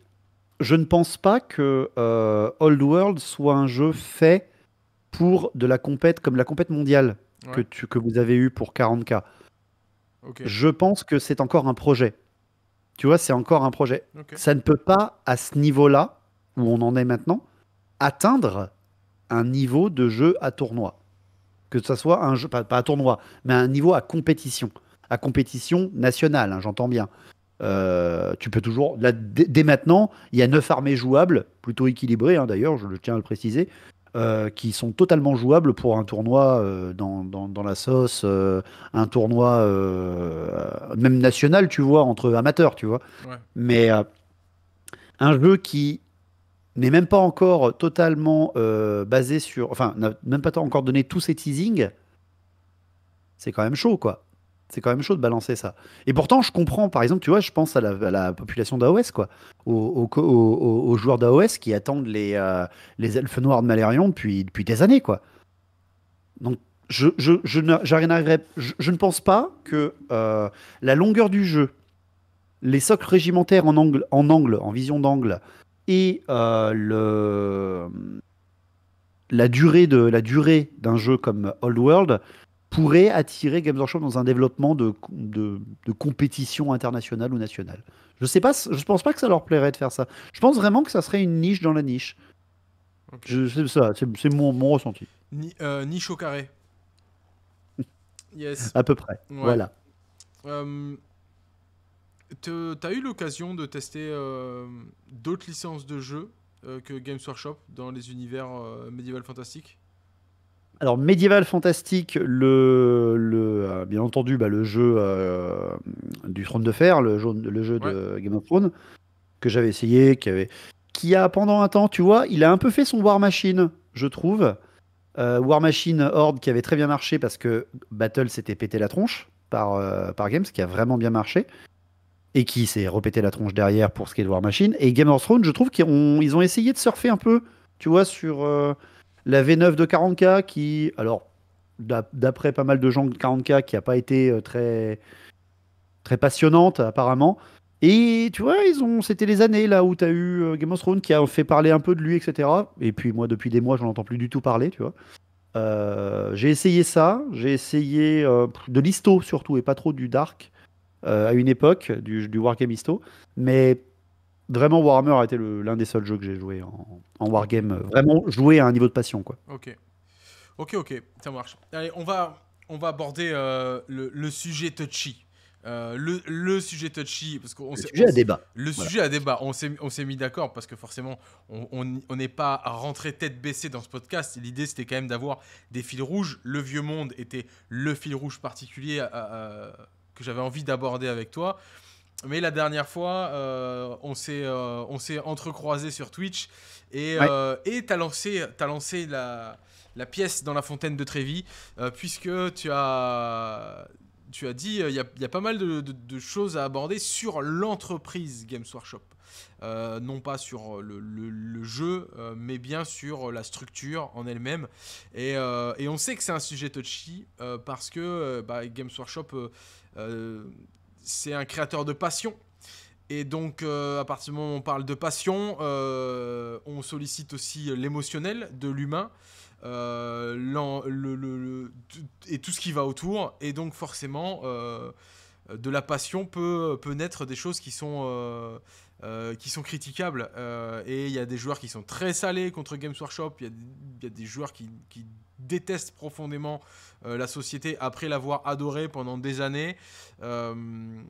je ne pense pas que euh, Old World soit un jeu fait pour de la compète comme la compète mondiale que, vous avez eu pour 40K. Je pense que c'est encore un projet. Tu vois, c'est encore un projet. Ça ne peut pas, à ce niveau-là, où on en est maintenant, atteindre un niveau de jeu à tournoi. Que ce soit un jeu, pas, à tournoi, mais un niveau à compétition. À compétition nationale, hein, j'entends bien. Euh, tu peux toujours. dès maintenant, il y a neuf armées jouables, plutôt équilibrées hein, d'ailleurs, je le tiens à le préciser, euh, qui sont totalement jouables pour un tournoi euh, dans, la sauce, un tournoi même national, tu vois, entre amateurs, tu vois. Mais un jeu qui n'est même pas encore totalement euh, basé sur. Enfin, n'a même pas encore donné tous ses teasings, c'est quand même chaud, quoi. C'est quand même chaud de balancer ça. Et pourtant, je comprends, par exemple, tu vois, je pense à la, population d'AOS, quoi. Aux, joueurs d'AOS qui attendent les, euh, les elfes noirs de Malerion depuis, depuis des années, quoi. Donc, je, je, je, je, ne pense pas que euh, la longueur du jeu, les socles régimentaires en angle, en, angle, en vision d'angle, et euh, le, la durée de la durée d'un jeu comme Old World pourrait attirer Games Workshop dans un développement de, de, compétition internationale ou nationale. Je sais pas, je pense pas que ça leur plairait de faire ça. Je pense vraiment que ça serait une niche dans la niche. C'est ça, c'est mon, ressenti. Ni, euh, niche au carré. yes. À peu près. Voilà. Euh, T'as eu l'occasion de tester euh, d'autres licences de jeux euh, que Games Workshop dans les univers euh, médiéval fantastique alors, médiéval fantastique, le, bien entendu, bah, le jeu du Trône de Fer, le jeu, de Game of Thrones, que j'avais essayé, qui, avait, qui a pendant un temps, tu vois, il a un peu fait son War Machine, je trouve. War Machine Horde qui avait très bien marché parce que Battle s'était pété la tronche par, par Games, qui a vraiment bien marché et qui s'est répété la tronche derrière pour ce qui est de War Machine. Et Game of Thrones, je trouve qu'ils ont, essayé de surfer un peu, tu vois, sur euh, la V9 de 40K qui, alors, d'après pas mal de gens de 40K, qui n'a pas été euh, très, très passionnante apparemment. Et tu vois, ils ont, c'était les années là où tu as eu euh, Game of Thrones qui a fait parler un peu de lui, etc. Et puis moi, depuis des mois, n'en entends plus du tout parler, tu vois. j'ai essayé ça, j'ai essayé de l'Histo surtout et pas trop du dark. Euh, à une époque du, du Wargame Histo. Mais vraiment, Warhammer a été l'un des seuls jeux que j'ai joué en, Wargame. Euh, vraiment joué à un niveau de passion. Quoi. Ok. Ok, ok, ça marche. Allez, on va, on va aborder euh, le, sujet touchy. le, le, sujet touchy, parce qu'on le sujet à débat. Le sujet à débat. On s'est mis d'accord parce que forcément, on n'est pas rentré tête baissée dans ce podcast. L'idée, c'était quand même d'avoir des fils rouges. Le vieux monde était le fil rouge particulier à, que j'avais envie d'aborder avec toi. Mais la dernière fois, euh, on s'est euh, on s'est entrecroisé sur Twitch et euh, et t'as lancé as lancé la, la pièce dans la fontaine de Trévis puisque tu as tu as dit il y a, y, a pas mal de, choses à aborder sur l'entreprise Games Workshop. non pas sur le, le, jeu, mais bien sur la structure en elle-même. Et, et, on sait que c'est un sujet touchy parce que bah, Games Workshop euh, c'est un créateur de passion. Et donc, euh, à partir du moment où on parle de passion, euh, on sollicite aussi l'émotionnel de l'humain le, et tout ce qui va autour. Et donc, forcément, de la passion peut, peut naître des choses qui sont, qui sont critiquables. et il y a des joueurs qui sont très salés contre Games Workshop, il y, a des joueurs qui, qui déteste profondément euh, la société après l'avoir adoré pendant des années. Euh,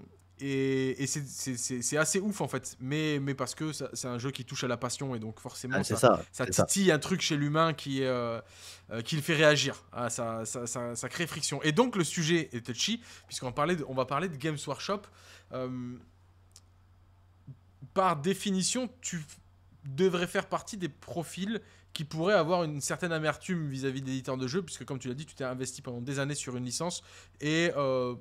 et, c'est assez ouf en fait, mais, mais parce que c'est un jeu qui touche à la passion et donc forcément ah, ça, ça, titille un truc chez l'humain qui, euh, qui le fait réagir, ça, crée friction. Et donc le sujet est touchy, puisqu'on on va parler de Games Workshop. par définition, tu devrais faire partie des profils qui pourrait avoir une certaine amertume vis-à-vis d'éditeurs de jeux, puisque comme tu l'as dit, tu t'es investi pendant des années sur une licence et euh,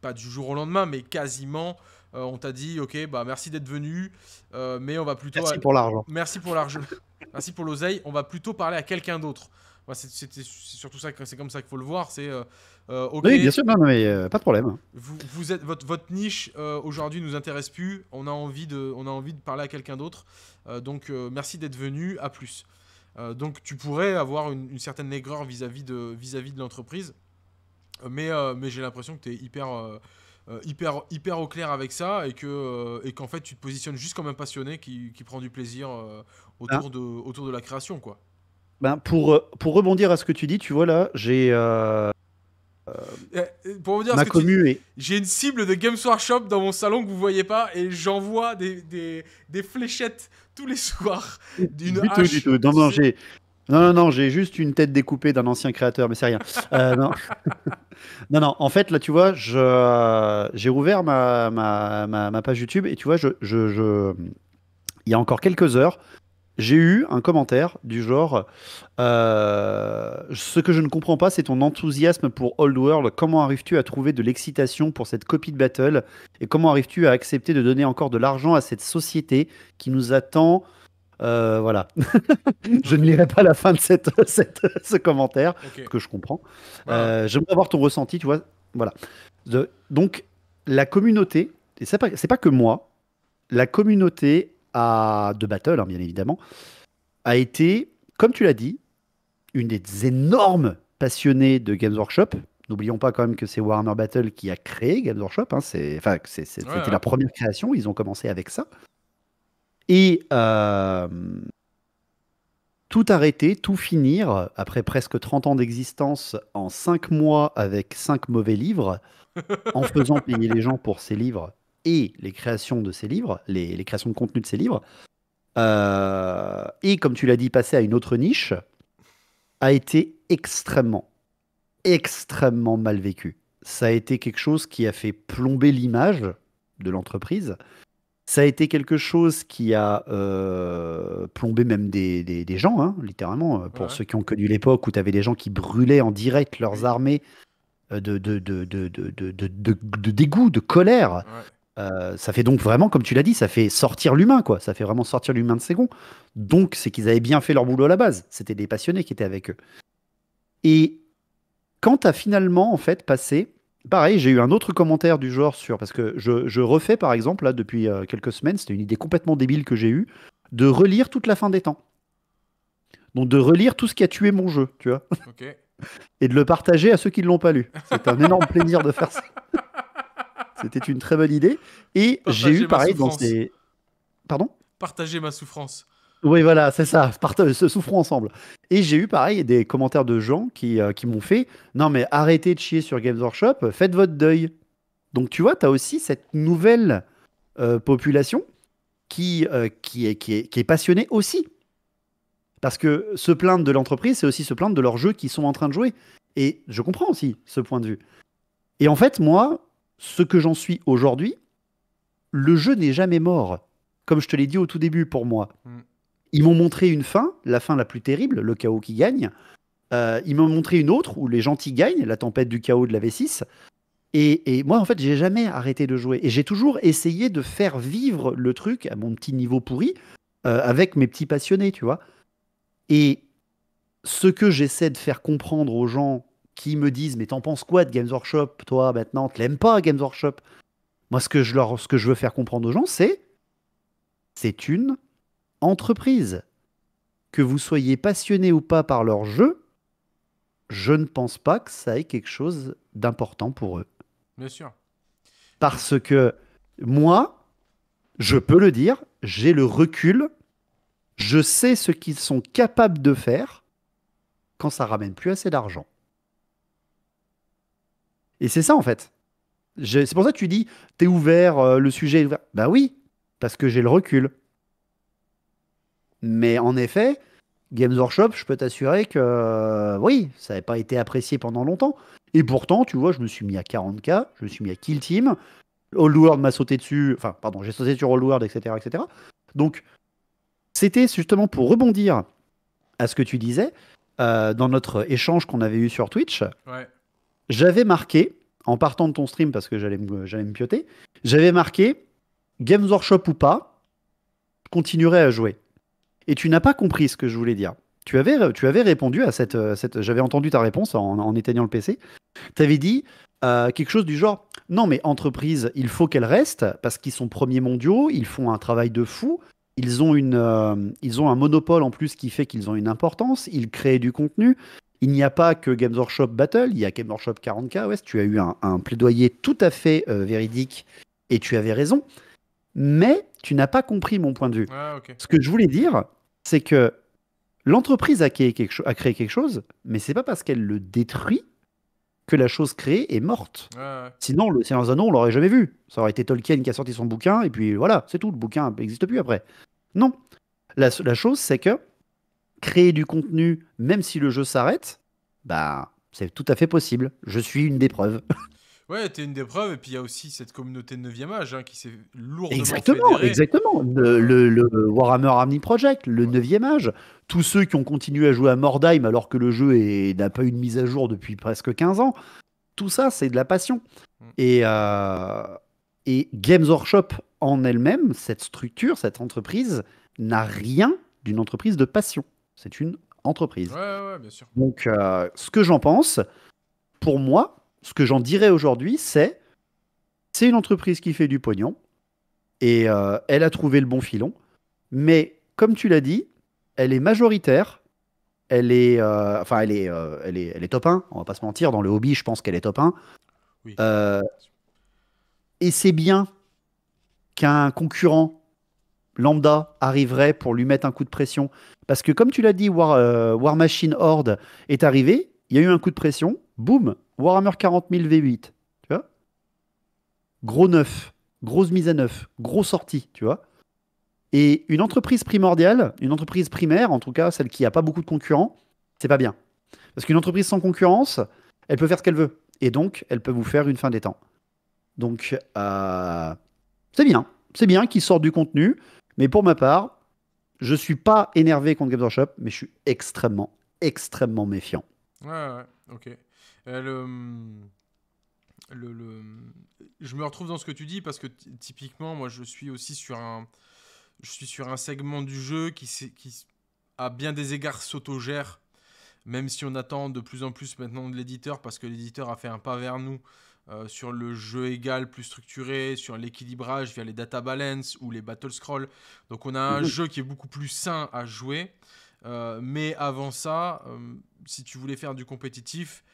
pas du jour au lendemain, mais quasiment, euh, on t'a dit ok, bah merci d'être venu, euh, mais on va plutôt merci pour l'argent, merci pour l'argent, pour l'oseille, on va plutôt parler à quelqu'un d'autre. c'est, surtout ça, c'est comme ça qu'il faut le voir. C'est Oui, bien sûr, non, mais pas de problème. Vous, êtes votre, votre niche aujourd'hui nous intéresse plus. On a envie de, on a envie de parler à quelqu'un d'autre. donc merci d'être venu. À plus. Euh, donc tu pourrais avoir une, certaine aigreur vis-à-vis de, vis -vis de l'entreprise. Euh, mais, euh, mais j'ai l'impression que tu es hyper, hyper, hyper au clair avec ça et qu'en et qu'en fait tu te positionnes juste comme un passionné qui, prend du plaisir autour, ben. de, autour de la création. quoi. Ben pour, pour rebondir à ce que tu dis, tu vois là, j'ai euh, pour vous dire, ma j'ai une cible de Games Workshop dans mon salon que vous voyez pas et j'envoie des, des, des, fléchettes tous les soirs d'une hache. Non, non, j'ai, non, j'ai juste une tête découpée d'un ancien créateur, mais c'est rien. Euh, non. non. en fait, là, tu vois, je, j'ai ouvert ma, ma, ma, ma, page YouTube et tu vois, je, je, je... il y a encore quelques heures, j'ai eu un commentaire du genre euh, Ce que je ne comprends pas, c'est ton enthousiasme pour Old World. Comment arrives-tu à trouver de l'excitation pour cette copie de Battle Et comment arrives-tu à accepter de donner encore de l'argent à cette société qui nous attend euh, voilà, je ne lirai pas la fin de cette, ce commentaire que je comprends. Bah. Euh, j'aimerais avoir ton ressenti, tu vois. Voilà. donc la communauté, et c'est pas, pas que moi, la communauté de Battle, hein, bien évidemment, a été, comme tu l'as dit, une des énormes passionnées de Games Workshop. N'oublions pas quand même que c'est Warhammer Battle qui a créé Games Workshop. Hein. c'est, c'était la première création. Ils ont commencé avec ça. Et euh, tout arrêter, tout finir, après presque 30 ans d'existence, en 5 mois avec 5 mauvais livres, en faisant payer les gens pour ces livres, et les créations de ces livres, les, créations de contenu de ces livres, euh, et comme tu l'as dit, passer à une autre niche, a été extrêmement, extrêmement mal vécu. Ça a été quelque chose qui a fait plomber l'image de l'entreprise. Ça a été quelque chose qui a euh, plombé même des, gens, hein, littéralement, euh, pour ceux qui ont connu l'époque où tu avais des gens qui brûlaient en direct leurs armées de, dégoût, de colère. Euh, ça fait donc vraiment, comme tu l'as dit, ça fait sortir l'humain, quoi. Ça fait vraiment sortir l'humain de ses gonds. Donc, c'est qu'ils avaient bien fait leur boulot à la base. C'était des passionnés qui étaient avec eux. Et quand as finalement, en fait, passé, pareil, j'ai eu un autre commentaire du genre sur. Parce que je, refais, par exemple, là, depuis euh, quelques semaines, c'était une idée complètement débile que j'ai eue, de relire toute la fin des temps. Donc, de relire tout ce qui a tué mon jeu, tu vois. Et de le partager à ceux qui ne l'ont pas lu. C'est un énorme plaisir de faire ça. C'était une très bonne idée. Et j'ai eu pareil dans ces. Pardon Partager ma souffrance. Oui, voilà, c'est ça. se souffrons ensemble. Et j'ai eu pareil des commentaires de gens qui, euh, qui m'ont fait Non, mais arrêtez de chier sur Games Workshop, faites votre deuil. Donc, tu vois, tu as aussi cette nouvelle euh, population euh, qui, est, qui, est, qui est passionnée aussi. Parce que se plaindre de l'entreprise, c'est aussi se plaindre de leurs jeux qu'ils sont en train de jouer. Et je comprends aussi ce point de vue. Et en fait, moi, ce que j'en suis aujourd'hui, le jeu n'est jamais mort, comme je te l'ai dit au tout début pour moi. Hmm. Ils m'ont montré une fin, la fin la plus terrible, le chaos qui gagne. Euh, ils m'ont montré une autre où les gentils gagnent, la tempête du chaos de la V6. Et, moi, en fait, j'ai jamais arrêté de jouer. Et j'ai toujours essayé de faire vivre le truc à mon petit niveau pourri euh, avec mes petits passionnés, tu vois. Et ce que j'essaie de faire comprendre aux gens qui me disent Mais t'en penses quoi de Games Workshop Toi, maintenant, tu l'aimes pas, Games Workshop Moi, ce que, je leur, ce que je veux faire comprendre aux gens, c'est c'est une entreprise. Que vous soyez passionné ou pas par leur jeu, je ne pense pas que ça ait quelque chose d'important pour eux. Bien sûr. Parce que moi, je peux le dire, j'ai le recul, je sais ce qu'ils sont capables de faire quand ça ramène plus assez d'argent. Et c'est ça, en fait. C'est pour ça que tu dis, t'es ouvert, euh, le sujet est ouvert. Bah oui, parce que j'ai le recul. Mais en effet, Games Workshop, je peux t'assurer que euh, oui, ça n'avait pas été apprécié pendant longtemps. Et pourtant, tu vois, je me suis mis à 40K, je me suis mis à Kill Team, Old World m'a sauté dessus, enfin, pardon, j'ai sauté sur Old World, etc. etc. Donc, c'était justement pour rebondir à ce que tu disais euh, dans notre échange qu'on avait eu sur Twitch. Ouais j'avais marqué, en partant de ton stream parce que j'allais me, pioter, j'avais marqué Games Workshop ou pas, je continuerai à jouer. Et tu n'as pas compris ce que je voulais dire. Tu avais, répondu à cette. j'avais entendu ta réponse en, éteignant le PC. Tu avais dit euh, quelque chose du genre Non, mais entreprise, il faut qu'elle reste parce qu'ils sont premiers mondiaux, ils font un travail de fou, ils ont, une, euh, ils ont un monopole en plus qui fait qu'ils ont une importance. Ils créent du contenu. Il n'y a pas que Games Workshop Battle, il y a Games Workshop 40K. Ouais, tu as eu un, plaidoyer tout à fait euh, véridique et tu avais raison. Mais tu n'as pas compris mon point de vue. Ah, Ce que je voulais dire, c'est que l'entreprise a créé quelque, chose, mais c'est pas parce qu'elle le détruit que la chose créée est morte. Sinon, le Seigneur des Anneaux, on l'aurait jamais vu. Ça aurait été Tolkien qui a sorti son bouquin, et puis voilà, c'est tout, le bouquin n'existe plus après. Non. La, chose, c'est que créer du contenu, même si le jeu s'arrête, bah, c'est tout à fait possible. Je suis une des preuves. Ouais, t'es une des preuves, et puis il y a aussi cette communauté de 9e âge hein, qui s'est lourdement Exactement, exactement. Le, Warhammer Army Project, le 9e âge, tous ceux qui ont continué à jouer à Mordheim alors que le jeu n'a pas eu de mise à jour depuis presque 15 ans, tout ça, c'est de la passion. Mm. Et, euh, et Games Workshop en elle-même, cette structure, cette entreprise n'a rien d'une entreprise de passion. C'est une entreprise. Ouais, bien sûr. Donc, euh, ce que j'en pense, pour moi, ce que j'en dirais aujourd'hui, c'est c'est une entreprise qui fait du pognon et euh, elle a trouvé le bon filon. Mais comme tu l'as dit, elle est majoritaire. Elle est, euh, enfin, elle est, elle est, elle top 1. On va pas se mentir. Dans le hobby, je pense qu'elle est top 1. et c'est bien qu'un concurrent lambda arriverait pour lui mettre un coup de pression. Parce que comme tu l'as dit, War, euh, Machine Horde est arrivé, il y a eu un coup de pression, boum, Warhammer 40 V8, tu vois Gros neuf, grosse mise à neuf, grosse sortie, tu vois Et une entreprise primordiale, une entreprise primaire, en tout cas celle qui n'a pas beaucoup de concurrents, c'est pas bien. Parce qu'une entreprise sans concurrence, elle peut faire ce qu'elle veut. Et donc, elle peut vous faire une fin des temps. Donc, euh, c'est bien. C'est bien qu'il sortent du contenu. Mais pour ma part, je ne suis pas énervé contre Games mais je suis extrêmement, extrêmement méfiant. Ouais, ok. Euh, hum, le, Je me retrouve dans ce que tu dis parce que typiquement, moi, je suis aussi sur un, je suis sur un segment du jeu qui, qui à bien des égards, s'autogère, même si on attend de plus en plus maintenant de l'éditeur parce que l'éditeur a fait un pas vers nous euh, sur le jeu égal plus structuré, sur l'équilibrage via les data balance ou les battle scroll. Donc on a un mhm. jeu qui est beaucoup plus sain à jouer. Euh, mais avant ça, euh, si tu voulais faire du compétitif,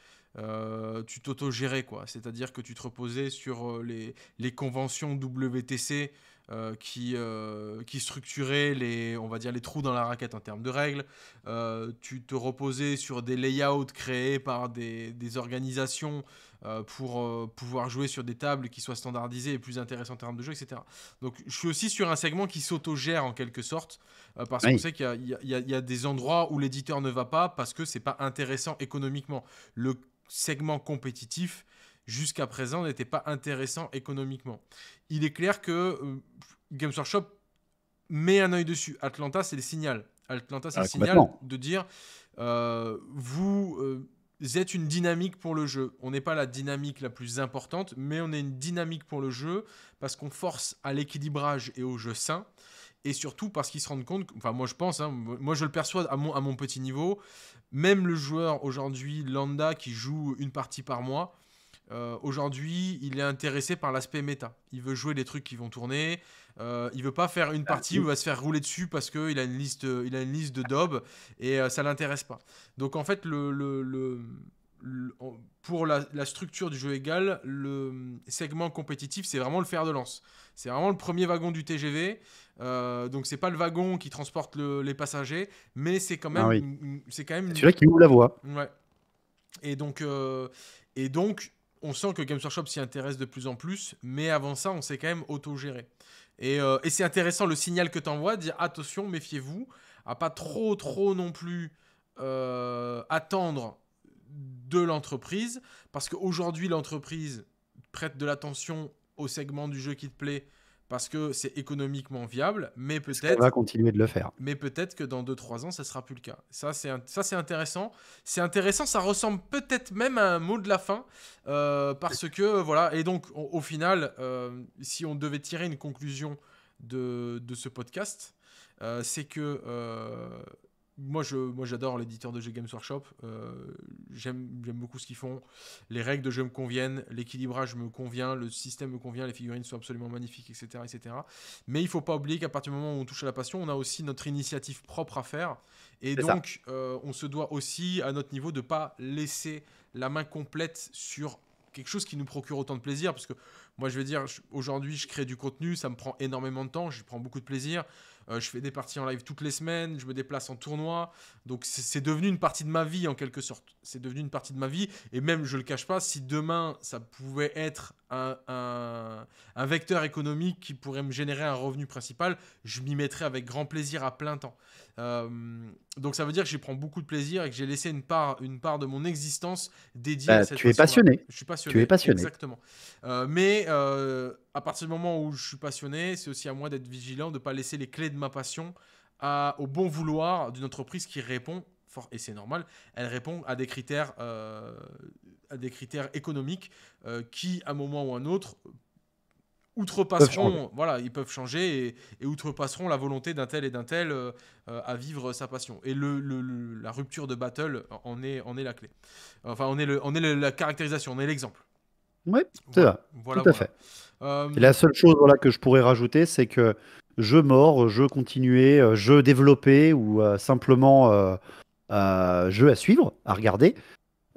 tu t'auto-gérais quoi. C'est-à-dire que tu te reposais sur les, conventions WTC qui, euh, les, on va dire, les trous dans la raquette en termes de règles. tu te reposais sur des layouts créés par des, des organisations euh, pour euh, pouvoir jouer sur des tables qui soient standardisées et plus intéressantes en termes de jeu, etc. Donc je suis aussi sur un segment qui s'autogère en quelque sorte, euh, parce qu'on sait qu'il y, a des endroits où l'éditeur ne va pas parce que c'est pas intéressant économiquement. Le segment compétitif jusqu'à présent n'était pas intéressant économiquement. Il est clair que Games Workshop met un œil dessus. Atlanta, c'est le signal. Atlanta, c'est le ah, signal de dire vous êtes une dynamique pour le jeu. On n'est pas la dynamique la plus importante, mais on est une dynamique pour le jeu parce qu'on force à l'équilibrage et au jeu sain. Et surtout parce qu'ils se rendent compte, enfin moi je pense, hein, moi je le perçois à mon, à mon petit niveau, même le joueur aujourd'hui lambda qui joue une partie par mois, euh, aujourd'hui, il est intéressé par l'aspect méta. Il veut jouer des trucs qui vont tourner. Euh, il veut pas faire une ah, partie où il va se faire rouler dessus parce qu'il a une liste, il a une liste de dobs et ça euh, ça l'intéresse pas. Donc en fait, le, pour la, structure du jeu égal, le segment compétitif, c'est vraiment le fer de lance. C'est vraiment le premier wagon du TGV. Euh, donc c'est pas le wagon qui transporte les passagers, mais c'est quand même, ah c'est quand même. celui qui ouvre la voie. Et donc, euh, et donc on sent que Games Workshop s'y intéresse de plus en plus, mais avant ça, on s'est quand même autogéré. Et, euh, et c'est intéressant le signal que tu envoies, dire attention, méfiez-vous, à pas trop, trop non plus euh, attendre de l'entreprise, parce qu'aujourd'hui, l'entreprise prête de l'attention au segment du jeu qui te plaît, parce que c'est économiquement viable, mais peut-être. On va continuer de le faire. Mais peut-être que dans 2-3 ans, ça sera plus le cas. Ça, c'est intéressant. C'est intéressant. Ça ressemble peut-être même à un mot de la fin, euh, parce que voilà. Et donc, au final, euh, si on devait tirer une conclusion de, ce podcast, euh, c'est que moi, je, moi j'adore l'éditeur de jeux Games Workshop. Euh, j'aime, beaucoup ce qu'ils font. Les règles de jeu me conviennent, l'équilibrage me convient, le système me convient, les figurines sont absolument magnifiques, etc. etc. Mais il faut pas oublier qu'à partir du moment où on touche à la passion, on a aussi notre initiative propre à faire. Et donc, euh, on se doit aussi, à notre niveau, de pas laisser la main complète sur quelque chose qui nous procure autant de plaisir. Parce que moi, je veux dire, aujourd'hui, je crée du contenu, ça me prend énormément de temps, je prends beaucoup de plaisir. Euh, je fais des parties en live toutes les semaines, je me déplace en tournoi. Donc c'est devenu une partie de ma vie en quelque sorte. C'est devenu une partie de ma vie. Et même, je ne le cache pas, si demain ça pouvait être un, vecteur économique qui pourrait me générer un revenu principal, je m'y mettrais avec grand plaisir à plein temps. Euh, donc ça veut dire que j'y prends beaucoup de plaisir et que j'ai laissé une part, une part de mon existence dédiée bah, à cette Tu es passionné. Je suis passionné. Tu es passionné. Exactement. Euh, mais euh, à partir du moment où je suis passionné, c'est aussi à moi d'être vigilant, de ne pas laisser les clés de ma passion au bon vouloir d'une entreprise qui répond fort, et c'est normal, elle répond à des critères, euh, à des critères économiques euh, qui, à un moment ou à un autre, outrepasseront, voilà, ils peuvent changer et, outrepasseront la volonté d'un tel et d'un tel euh, à vivre sa passion. Et le, la rupture de battle en est, on est la clé. Enfin, on est, le, on est la caractérisation, on est l'exemple. Oui, c'est voilà, tout à fait. la seule chose voilà, que je pourrais rajouter, c'est que je mords, je continuais, je développais ou simplement euh, jeu à suivre, à regarder,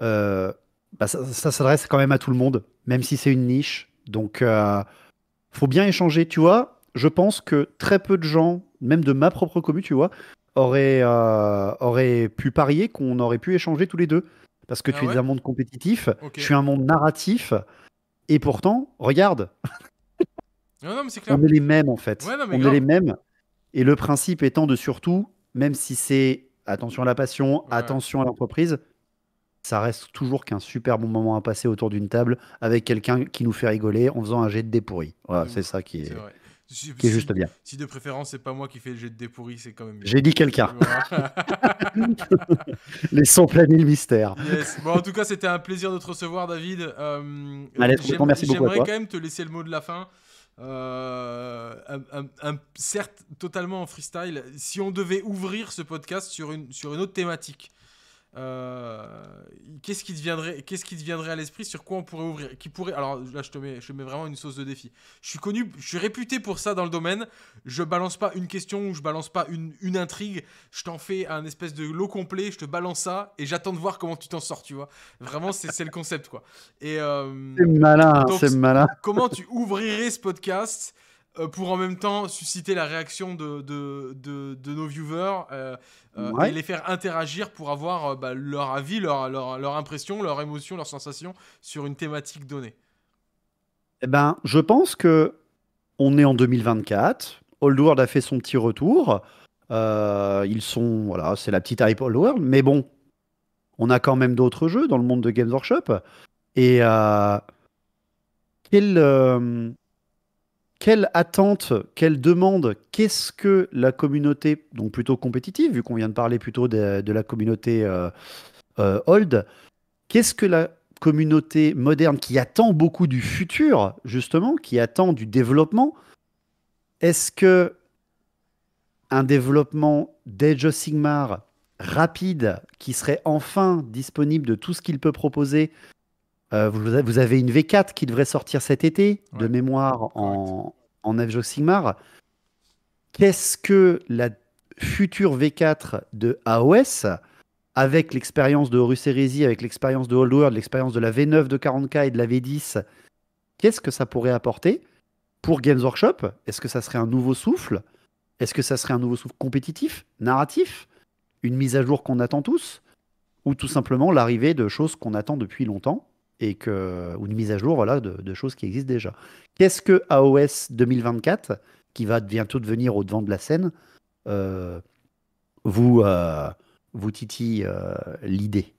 euh, bah, ça, s'adresse quand même à tout le monde, même si c'est une niche. Donc, euh, faut bien échanger. Tu vois, je pense que très peu de gens, même de ma propre commu, tu vois, auraient, pu parier qu'on aurait pu échanger tous les deux. Parce que ah tu es un monde compétitif, je suis un monde narratif, et pourtant, regarde. On est les mêmes en fait. on est les mêmes. Et le principe étant de surtout, même si c'est attention à la passion, attention à l'entreprise, ça reste toujours qu'un super bon moment à passer autour d'une table avec quelqu'un qui nous fait rigoler en faisant un jet de dépourri mm. c'est ça qui est, juste bien. Si de préférence, c'est pas moi qui fais le jet de dépourri c'est quand même. J'ai dit quelqu'un. Laissons planer le mystère. en tout cas, c'était un plaisir de te recevoir, David. Euh, Allez, merci J'aimerais quand même te laisser le mot de la fin. Euh, certes, totalement en freestyle. Si on devait ouvrir ce podcast sur une autre thématique, euh, qu'est-ce qui deviendrait, qu'est-ce qui à l'esprit, sur quoi on pourrait ouvrir, qui pourrait. Alors là, je te mets, je mets vraiment une sauce de défi. Je suis connu, je suis réputé pour ça dans le domaine. Je balance pas une question, ou je balance pas une, intrigue. Je t'en fais un espèce de lot complet. Je te balance ça et j'attends de voir comment tu t'en sors, tu vois. Vraiment, c'est le concept, quoi. Et euh, malin, c'est malin. Comment tu ouvrirais ce podcast euh, pour en même temps susciter la réaction de, de, de, nos viewers euh, euh, et les faire interagir pour avoir bah, leur avis, leur, leur, leur, impression, leur émotion, leur sensation sur une thématique donnée eh ben, Je pense que on est en 2024. Old World a fait son petit retour. ils sont, voilà, c'est la petite hype Old World. Mais bon, on a quand même d'autres jeux dans le monde de Games Workshop. Et quel quelle attente, quelle demande, qu'est-ce que la communauté, donc plutôt compétitive, vu qu'on vient de parler plutôt de, la communauté euh, euh, old, qu'est-ce que la communauté moderne qui attend beaucoup du futur, justement, qui attend du développement, est-ce que un développement d'Edge Sigmar rapide, qui serait enfin disponible de tout ce qu'il peut proposer, euh, vous, avez une V4 qui devrait sortir cet été, de mémoire, en, en Sigmar. Qu'est-ce que la future V4 de AOS, avec l'expérience de Horus Heresy, avec l'expérience de Old World, l'expérience de la V9 de 40K et de la V10, qu'est-ce que ça pourrait apporter pour Games Workshop Est-ce que ça serait un nouveau souffle Est-ce que ça serait un nouveau souffle compétitif, narratif Une mise à jour qu'on attend tous Ou tout simplement l'arrivée de choses qu'on attend depuis longtemps et que, ou une mise à jour voilà, de, choses qui existent déjà. Qu'est-ce que AOS 2024, qui va bientôt devenir au devant de la scène, euh, vous, euh, vous titille euh, l'idée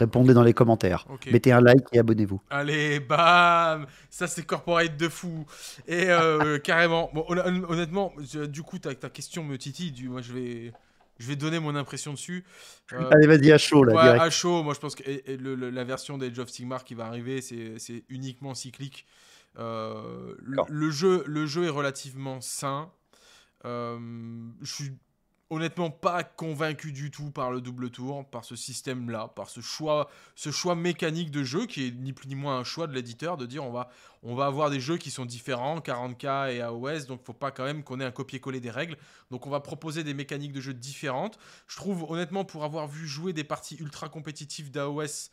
Répondez dans les commentaires. Mettez un like et abonnez-vous. Allez, bam Ça, c'est corporate de fou. Et carrément, bon, honnêtement, du coup, ta, ta question me titille. Du, moi, je vais je vais donner mon impression dessus. Allez, vas-y, à chaud, là. à chaud, moi, je pense que la version d'Age of Sigmar qui va arriver, c'est uniquement cyclique. Euh, le, jeu, le jeu est relativement sain. Euh, je suis honnêtement pas convaincu du tout par le double tour, par ce système-là, par ce choix, ce choix mécanique de jeu qui est ni plus ni moins un choix de l'éditeur de dire on va, on va avoir des jeux qui sont différents, 40K et AOS, donc faut pas quand même qu'on ait un copier-coller des règles. Donc on va proposer des mécaniques de jeu différentes. Je trouve honnêtement pour avoir vu jouer des parties ultra compétitives d'AOS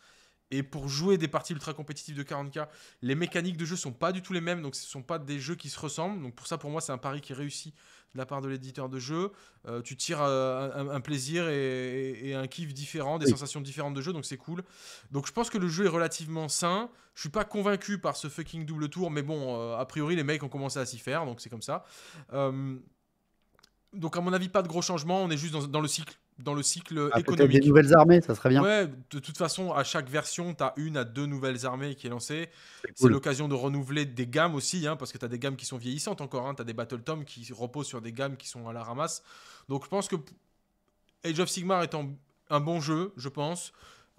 et pour jouer des parties ultra compétitives de 40K, les mécaniques de jeu sont pas du tout les mêmes, donc ce sont pas des jeux qui se ressemblent. Donc pour ça, pour moi, c'est un pari qui réussit de la part de l'éditeur de jeu. Euh, tu tires euh, un, plaisir et, un kiff différent, des sensations différentes de jeu, donc c'est cool. Donc je pense que le jeu est relativement sain. Je suis pas convaincu par ce fucking double tour, mais bon, euh, a priori, les mecs ont commencé à s'y faire, donc c'est comme ça. donc à mon avis, pas de gros changements, on est juste dans le cycle dans le cycle ah, économique. Des nouvelles armées, ça serait bien. Ouais, de toute façon, à chaque version, tu as une à deux nouvelles armées qui est lancée. C'est l'occasion de renouveler des gammes aussi, hein, parce que tu as des gammes qui sont vieillissantes encore. Hein. Tu as des Battle Tom qui reposent sur des gammes qui sont à la ramasse. Donc je pense que Age of Sigmar est un bon jeu, je pense.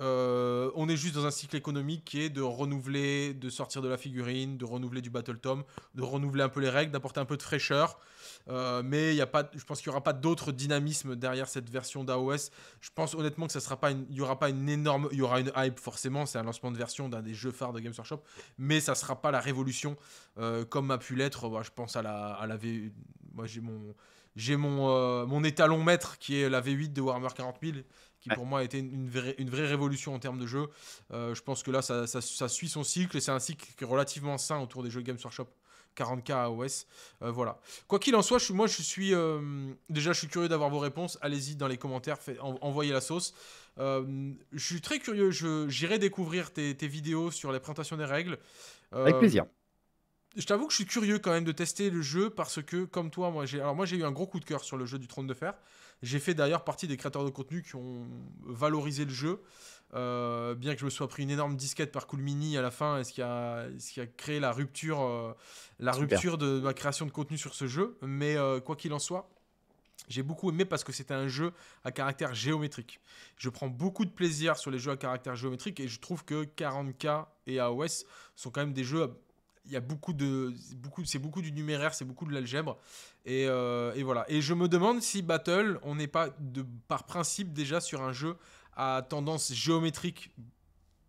Euh, on est juste dans un cycle économique qui est de renouveler, de sortir de la figurine, de renouveler du Battle Tom, de renouveler un peu les règles, d'apporter un peu de fraîcheur. Euh, mais y a pas, je pense qu'il n'y aura pas d'autre dynamisme derrière cette version d'AOS. Je pense honnêtement que ça sera pas, il y aura pas une énorme, il y aura une hype forcément. C'est un lancement de version d'un des jeux phares de Games Workshop, mais ça sera pas la révolution euh, comme a pu l'être. Bah, je pense à la, à la V. Moi j'ai mon j'ai mon, euh, mon étalon maître qui est la V8 de Warhammer 40000 qui pour moi a été une vraie, une vraie révolution en termes de jeu. Euh, je pense que là, ça, suit son cycle et c'est un cycle qui est relativement sain autour des jeux Games Workshop. 40K AOS. Euh, voilà. Quoi qu'il en soit, je, moi, je suis. Euh, déjà, je suis curieux d'avoir vos réponses. Allez-y dans les commentaires, envoyez la sauce. je suis très curieux. J'irai découvrir tes, vidéos sur les présentations des règles. Avec plaisir. Je t'avoue que je suis curieux quand même de tester le jeu parce que, comme toi, moi, j'ai moi j'ai eu un gros coup de cœur sur le jeu du Trône de Fer. J'ai fait d'ailleurs partie des créateurs de contenu qui ont valorisé le jeu. Euh, bien que je me sois pris une énorme disquette par Coolmini à la fin, ce qui a, a créé la rupture, euh, la rupture de ma création de contenu sur ce jeu. Mais euh, quoi qu'il en soit, j'ai beaucoup aimé parce que c'était un jeu à caractère géométrique. Je prends beaucoup de plaisir sur les jeux à caractère géométrique et je trouve que 40K et AOS sont quand même des jeux il y a beaucoup de beaucoup c'est beaucoup du numéraire c'est beaucoup de l'algèbre et, euh, et, voilà et je me demande si battle on n'est pas de par principe déjà sur un jeu à tendance géométrique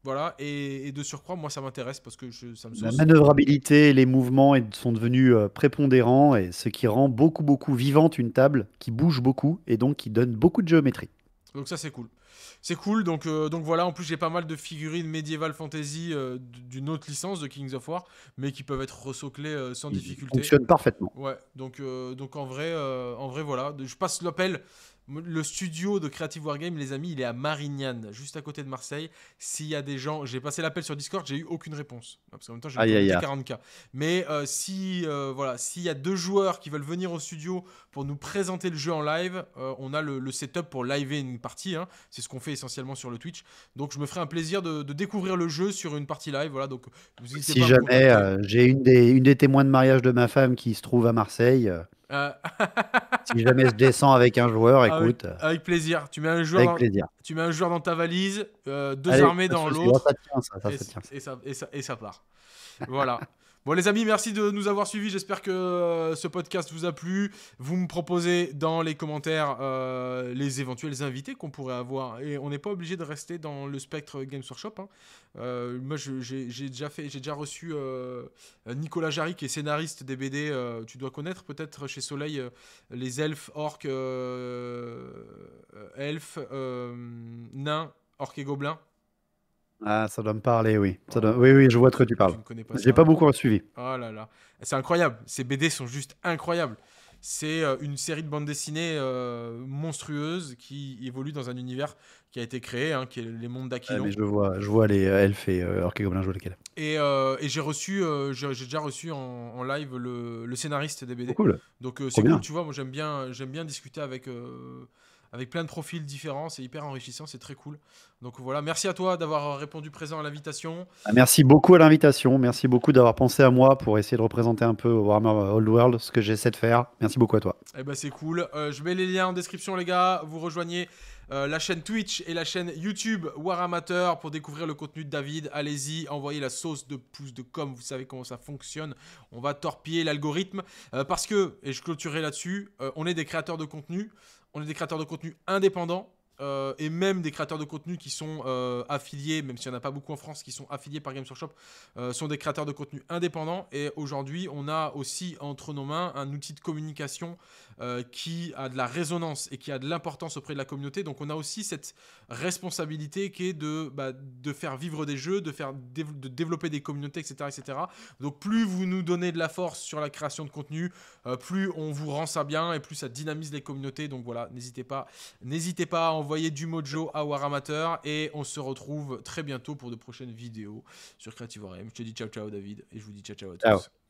voilà et, et de surcroît moi ça m'intéresse parce que je, ça me la manœuvrabilité les mouvements sont devenus euh, prépondérants et ce qui rend beaucoup beaucoup vivante une table qui bouge beaucoup et donc qui donne beaucoup de géométrie donc ça c'est cool c'est cool. Donc, euh, donc voilà, en plus j'ai pas mal de figurines médiéval fantasy euh, d'une autre licence de Kings of War, mais qui peuvent être ressoclées euh, sans difficulté. Fonctionne parfaitement. Ouais, donc, donc en vrai, en vrai voilà, je passe l'appel. Le studio de Creative Wargame, les amis, il est à Marignane, juste à côté de Marseille. S'il y a des gens, j'ai passé l'appel sur Discord, j'ai eu aucune réponse. Ah, parce qu'en même temps, j'ai 40K. Mais si voilà, s'il y a deux joueurs qui veulent venir au studio pour nous présenter le jeu en live, on a le, setup pour live une partie. Hein ce qu'on fait essentiellement sur le Twitch. Donc je me ferai un plaisir de, découvrir le jeu sur une partie live. Voilà, donc si jamais euh, j'ai une des, une des témoins de mariage de ma femme qui se trouve à Marseille. Euh, ah. si jamais je descends avec un joueur, ah écoute. Euh, avec, plaisir. Tu mets un joueur. Dans, tu mets un joueur dans ta valise, deux armées dans l'autre. ça, et, et, ça, part. voilà. Bon les amis, merci de nous avoir suivis. J'espère que euh, ce podcast vous a plu. Vous me proposez dans les commentaires euh, les éventuels invités qu'on pourrait avoir. Et on n'est pas obligé de rester dans le spectre Games Workshop. Hein. Euh, moi j'ai déjà reçu Nicolas Jarry qui est scénariste des BD. tu dois connaître peut-être chez Soleil les elfes, orques, elfes, nains, orques et gobelins. Ah, ça doit me parler, oui. Oh. Oui, oui, je vois de quoi tu parles. Je n'ai pas beaucoup suivi. Oh là là. C'est incroyable. Ces BD sont juste incroyables. C'est euh, une série de bandes dessinées euh, monstrueuses qui évolue dans un univers qui a été créé, hein, qui est les mondes d'Aquilon. je vois, je vois les euh, elfes et orques et lesquels. Et, j'ai reçu, j'ai déjà reçu en, live le, scénariste des BD. Oh, cool. Donc c'est cool, tu vois. Moi j'aime bien, j'aime bien discuter avec avec plein de profils différents. C'est hyper enrichissant, c'est très cool. Donc voilà, merci à toi d'avoir répondu présent à l'invitation. Ah, merci beaucoup à l'invitation. Merci beaucoup d'avoir pensé à moi pour essayer de représenter un peu Warhammer Old World, ce que j'essaie de faire. Merci beaucoup à toi. Eh ben c'est cool. Euh, je mets les liens en description, les gars. Vous rejoignez. Euh, la chaîne Twitch et la chaîne YouTube War Amateur pour découvrir le contenu de David. Allez-y, envoyez la sauce de pouce de com, vous savez comment ça fonctionne. On va torpiller l'algorithme euh, parce que, et je clôturerai là-dessus, on est des créateurs de contenu on est des créateurs de contenu indépendants euh, et même des créateurs de contenu qui sont euh, affiliés, même s'il n'y en a pas beaucoup en France, qui sont affiliés par Games Workshop, Shop, euh, sont des créateurs de contenu indépendants. Et aujourd'hui, on a aussi entre nos mains un outil de communication euh, qui a de la résonance et qui a de l'importance auprès de la communauté. Donc on a aussi cette responsabilité qui est de, bah, de faire vivre des jeux, de, faire de développer des communautés, etc., etc. Donc plus vous nous donnez de la force sur la création de contenu, euh, plus on vous rend ça bien et plus ça dynamise les communautés. Donc voilà, n'hésitez pas, n'hésitez pas à envoyer du mojo à War Amateur et on se retrouve très bientôt pour de prochaines vidéos sur Creative Warrior. Je te dis ciao ciao David et je vous dis ciao ciao à tous. Ciao.